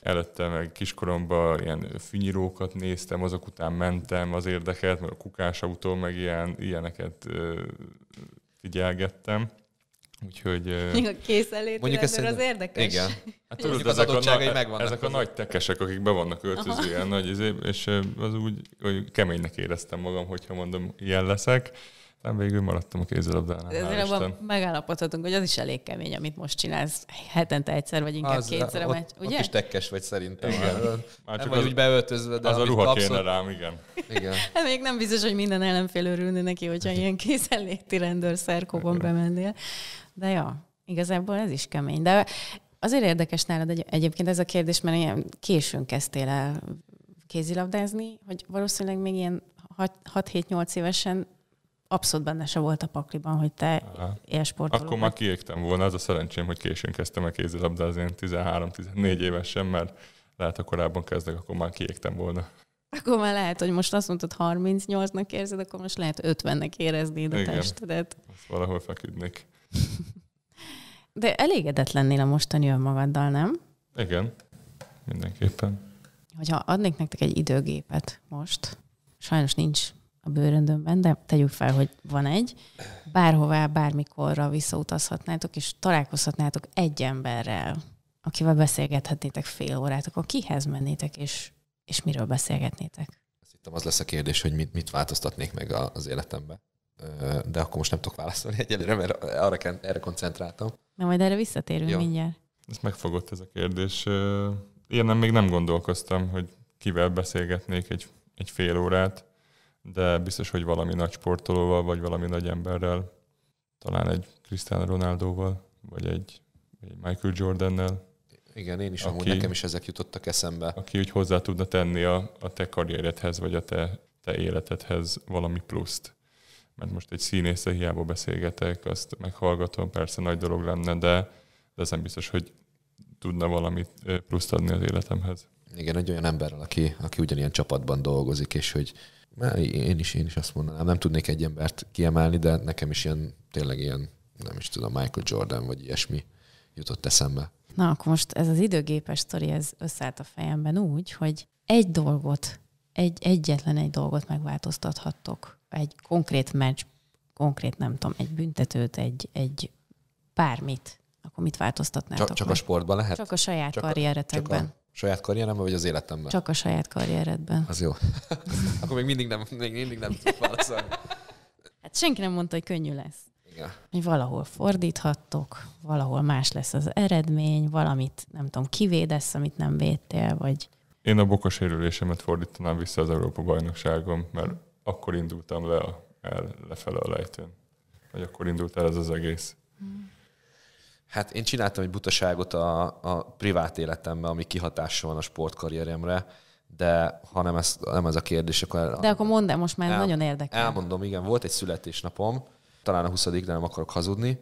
előtte meg kiskoromban ilyen fűnyírókat néztem, azok után mentem, az érdekelt, meg a kukásautó, meg ilyen, ilyeneket ö, figyelgettem. Úgyhogy... Még a készeléti mondjuk ez az érdekes. Igen. Hát tudod, ezek, az adottságai a, Ezek a nagy tekesek, akik be vannak öltözve ilyen nagy, izé, és az úgy hogy keménynek éreztem magam, hogyha mondom, ilyen leszek. Nem végül maradtam a kézilabdánál. Ezért abban megállapodhatunk, hogy az is elég kemény, amit most csinálsz hetente egyszer, vagy inkább az, kétszer a meccs, ugye? Ott is tekkes vagy szerintem. Igen. Már csak nem az, úgy beöltözve, de az a ruha kapszol... kéne rám, igen. igen. Hát még nem biztos, hogy minden ellenfél örülne neki, hogyha ilyen rendőr szerkóban bemennél de ja, igazából ez is kemény. De azért érdekes nálad egy, egyébként ez a kérdés, mert ilyen későn kezdtél el kézilabdázni, hogy valószínűleg még ilyen 6-7-8 évesen abszolút benne se volt a pakliban, hogy te ilyen sportoló. Akkor már kiégtem volna, az a szerencsém, hogy későn kezdtem el kézilabdázni, 13-14 évesen, mert lehet, ha korábban kezdek, akkor már kiégtem volna. Akkor már lehet, hogy most azt mondtad 38-nak érzed, akkor most lehet 50-nek érezni a testedet. Azt valahol feküdnék. De elégedett lennél a mostani önmagaddal, nem? Igen, mindenképpen. Hogyha adnék nektek egy időgépet most, sajnos nincs a bőröndömben, de tegyük fel, hogy van egy, bárhová, bármikorra visszautazhatnátok, és találkozhatnátok egy emberrel, akivel beszélgethetnétek fél órát, akkor kihez mennétek, és, és miről beszélgetnétek? Azt hittem, az lesz a kérdés, hogy mit, mit változtatnék meg az életembe de akkor most nem tudok válaszolni egyelőre, mert arra, erre koncentráltam. Na majd erre visszatérünk ja. mindjárt. Ezt megfogott ez a kérdés. nem, még nem gondolkoztam, hogy kivel beszélgetnék egy, egy fél órát, de biztos, hogy valami nagy sportolóval, vagy valami nagy emberrel, talán egy Cristiano Ronaldoval, vagy egy, egy Michael Jordannel. Igen, én is aki, amúgy nekem is ezek jutottak eszembe. Aki úgy hozzá tudna tenni a, a te karrieredhez, vagy a te, te életedhez valami pluszt mert most egy színésze hiába beszélgetek, azt meghallgatom, persze nagy dolog lenne, de, de ez nem biztos, hogy tudna valamit pluszt adni az életemhez. Igen, egy olyan emberrel, aki, aki ugyanilyen csapatban dolgozik, és hogy már én is, én is azt mondanám, nem tudnék egy embert kiemelni, de nekem is ilyen, tényleg ilyen, nem is tudom, Michael Jordan vagy ilyesmi jutott eszembe. Na, akkor most ez az időgépes sztori, ez összeállt a fejemben úgy, hogy egy dolgot, egy, egyetlen egy dolgot megváltoztathattok egy konkrét meccs, konkrét nem tudom, egy büntetőt, egy, egy bármit, akkor mit változtatnál? Csak, csak a sportban lehet? Csak a saját karrieretekben. csak a saját karrieremben, vagy az életemben? Csak a saját karrieredben. Az jó. akkor még mindig nem, még mindig nem tudok válaszolni. Hát senki nem mondta, hogy könnyű lesz. Igen. valahol fordíthattok, valahol más lesz az eredmény, valamit, nem tudom, kivédesz, amit nem védtél, vagy... Én a bokosérülésemet fordítanám vissza az Európa bajnokságom, mert akkor indultam le a, el, lefele a lejtőn. Vagy akkor indult el ez az egész. Hát én csináltam egy butaságot a, a privát életemben, ami kihatással van a sportkarrieremre, de ha nem ez, nem ez a kérdés, akkor... De akkor mondd el, most már el, nagyon érdekel. Elmondom, igen, volt egy születésnapom, talán a 20 de nem akarok hazudni,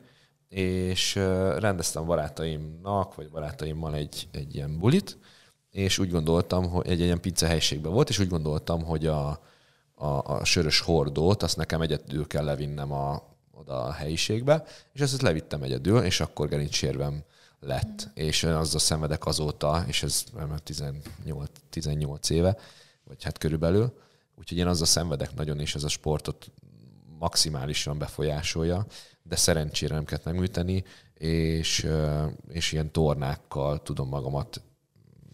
és rendeztem barátaimnak, vagy barátaimmal egy, egy ilyen bulit, és úgy gondoltam, hogy egy, egy ilyen pizza helységben volt, és úgy gondoltam, hogy a, a, a sörös hordót, azt nekem egyedül kell levinnem a, oda a helyiségbe, és ezt, levittem egyedül, és akkor gerincsérvem lett. Mm. És azzal szenvedek azóta, és ez már 18, 18 éve, vagy hát körülbelül. Úgyhogy én azzal szenvedek nagyon, és ez a sportot maximálisan befolyásolja, de szerencsére nem kellett megműteni, és, és ilyen tornákkal tudom magamat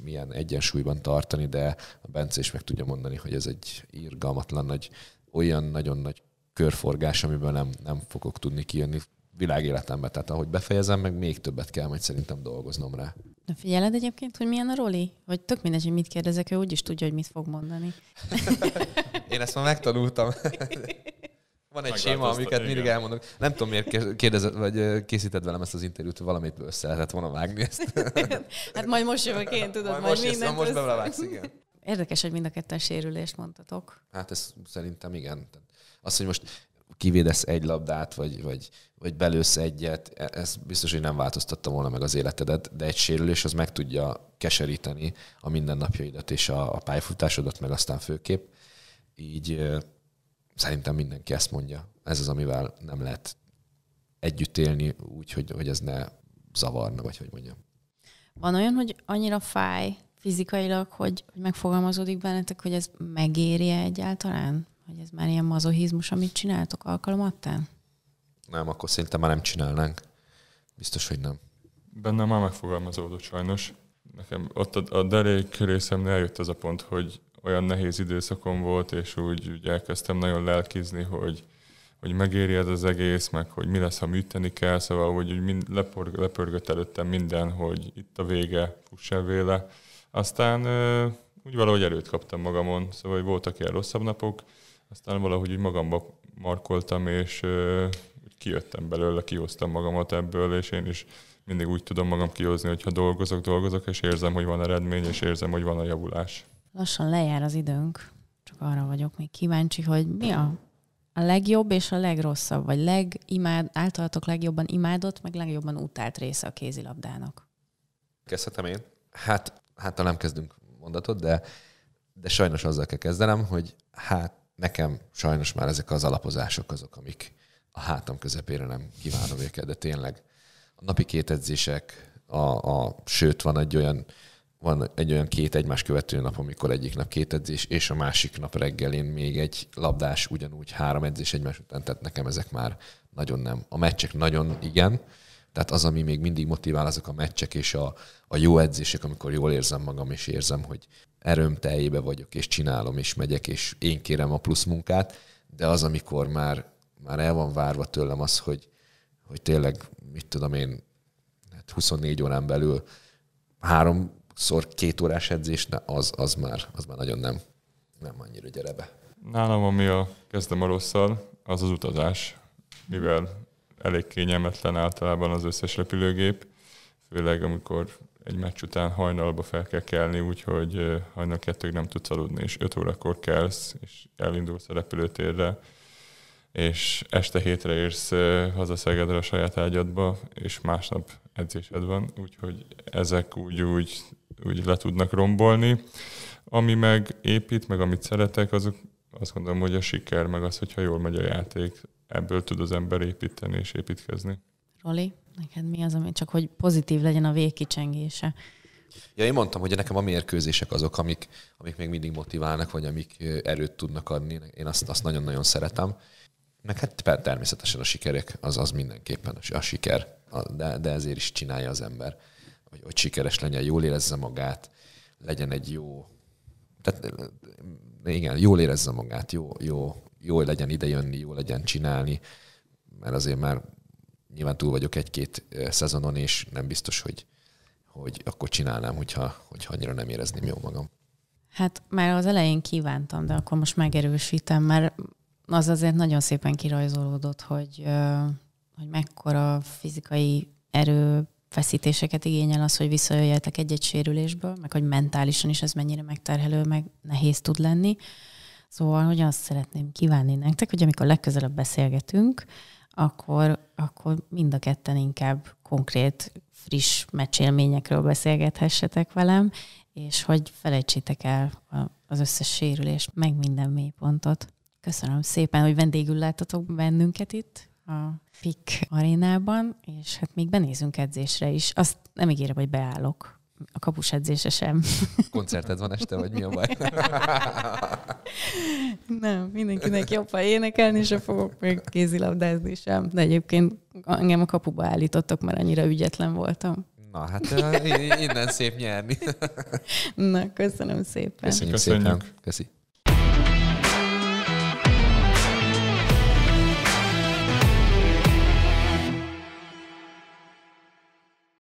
milyen egyensúlyban tartani, de a Bence is meg tudja mondani, hogy ez egy irgalmatlan nagy, olyan nagyon nagy körforgás, amiből nem, nem fogok tudni kijönni világéletembe. Tehát ahogy befejezem, meg még többet kell majd szerintem dolgoznom rá. De figyeled egyébként, hogy milyen a Roli? Vagy tök mindegy, hogy mit kérdezek, ő úgyis tudja, hogy mit fog mondani. Én ezt már megtanultam. Van egy séma, amiket mindig elmondok. Nem tudom, miért kérdezett, vagy készíted velem ezt az interjút, valamit össze lehetett volna vágni ezt. hát majd most jövök én, tudod, majd, majd most, most belevágsz, igen. Érdekes, hogy mind a ketten sérülést mondtatok. Hát ez szerintem igen. Azt, hogy most kivédesz egy labdát, vagy, vagy, vagy belősz egyet, e, ez biztos, hogy nem változtatta volna meg az életedet, de egy sérülés az meg tudja keseríteni a mindennapjaidat és a, a pályafutásodat, meg aztán főképp. Így szerintem mindenki ezt mondja. Ez az, amivel nem lehet együtt élni úgy, hogy, hogy ez ne zavarna, vagy hogy mondjam. Van olyan, hogy annyira fáj fizikailag, hogy, hogy megfogalmazódik bennetek, hogy ez megéri egyáltalán? Hogy ez már ilyen mazohizmus, amit csináltok alkalomattán? Nem, akkor szerintem már nem csinálnánk. Biztos, hogy nem. Bennem már megfogalmazódott sajnos. Nekem ott a, a derék részemnél eljött az a pont, hogy olyan nehéz időszakom volt, és úgy, úgy elkezdtem nagyon lelkizni, hogy, hogy megéri ez az egész, meg hogy mi lesz, ha műteni kell, szóval hogy úgy mind, lepor, lepörgött előttem minden, hogy itt a vége, fuss el véle. Aztán úgy valahogy erőt kaptam magamon, szóval hogy voltak ilyen rosszabb napok, aztán valahogy úgy magamba markoltam, és úgy kijöttem belőle, kihoztam magamat ebből, és én is mindig úgy tudom magam kihozni, hogy ha dolgozok, dolgozok, és érzem, hogy van eredmény, és érzem, hogy van a javulás. Lassan lejár az időnk, csak arra vagyok még kíváncsi, hogy mi a, a legjobb és a legrosszabb, vagy legimád, általatok legjobban imádott, meg legjobban utált része a kézilabdának. Kezdhetem én? Hát, hát talán kezdünk mondatot, de, de sajnos azzal kell kezdenem, hogy hát nekem sajnos már ezek az alapozások azok, amik a hátam közepére nem kívánom őket, de tényleg a napi két edzések, a, a, sőt van egy olyan van egy olyan két egymás követő nap, amikor egyik nap két edzés, és a másik nap reggelén még egy labdás, ugyanúgy három edzés egymás után, tehát nekem ezek már nagyon nem. A meccsek nagyon igen, tehát az, ami még mindig motivál, azok a meccsek és a, a jó edzések, amikor jól érzem magam, és érzem, hogy erőm teljébe vagyok, és csinálom, és megyek, és én kérem a plusz munkát, de az, amikor már, már el van várva tőlem az, hogy, hogy tényleg, mit tudom én, hát 24 órán belül három szor két órás edzés, na az, az, már, az már nagyon nem, nem annyira gyere be. Nálam, ami a kezdem a rosszal, az az utazás, mivel elég kényelmetlen általában az összes repülőgép, főleg amikor egy meccs után hajnalba fel kell kelni, úgyhogy hajnal kettőig nem tudsz aludni, és öt órakor kelsz, és elindulsz a repülőtérre, és este hétre érsz haza Szegedre a saját ágyadba, és másnap edzésed van, úgyhogy ezek úgy-úgy úgy le tudnak rombolni. Ami meg épít, meg amit szeretek, azok azt gondolom, hogy a siker, meg az, hogyha jól megy a játék, ebből tud az ember építeni és építkezni. Roli, neked mi az, ami csak hogy pozitív legyen a végkicsengése? Ja, én mondtam, hogy nekem a mérkőzések azok, amik, amik még mindig motiválnak, vagy amik erőt tudnak adni. Én azt, azt nagyon-nagyon szeretem. Meg hát természetesen a sikerek, az, az mindenképpen a siker, de, de ezért is csinálja az ember hogy, hogy sikeres legyen, jól érezze magát, legyen egy jó, tehát igen, jól érezze magát, jó, jó, jó legyen idejönni, jó legyen csinálni, mert azért már nyilván túl vagyok egy-két szezonon, és nem biztos, hogy, hogy akkor csinálnám, hogyha, hogyha annyira nem érezném jó magam. Hát már az elején kívántam, de akkor most megerősítem, mert az azért nagyon szépen kirajzolódott, hogy, hogy mekkora fizikai erő, feszítéseket igényel az, hogy visszajöjjetek egy-egy sérülésből, meg hogy mentálisan is ez mennyire megterhelő, meg nehéz tud lenni. Szóval, hogy azt szeretném kívánni nektek, hogy amikor legközelebb beszélgetünk, akkor, akkor mind a ketten inkább konkrét, friss meccsélményekről beszélgethessetek velem, és hogy felejtsétek el az összes sérülést, meg minden mélypontot. Köszönöm szépen, hogy vendégül láttatok bennünket itt a PIK arénában, és hát még benézünk edzésre is. Azt nem ígérem, hogy beállok. A kapus edzése sem. Koncerted van este, vagy mi a baj? nem, mindenkinek jobb, ha énekelni se fogok, még kézilabdázni sem. De egyébként engem a kapuba állítottak, mert annyira ügyetlen voltam. Na, hát innen szép nyerni. Na, köszönöm szépen. Köszönjük, Köszönjük. szépen. Köszi.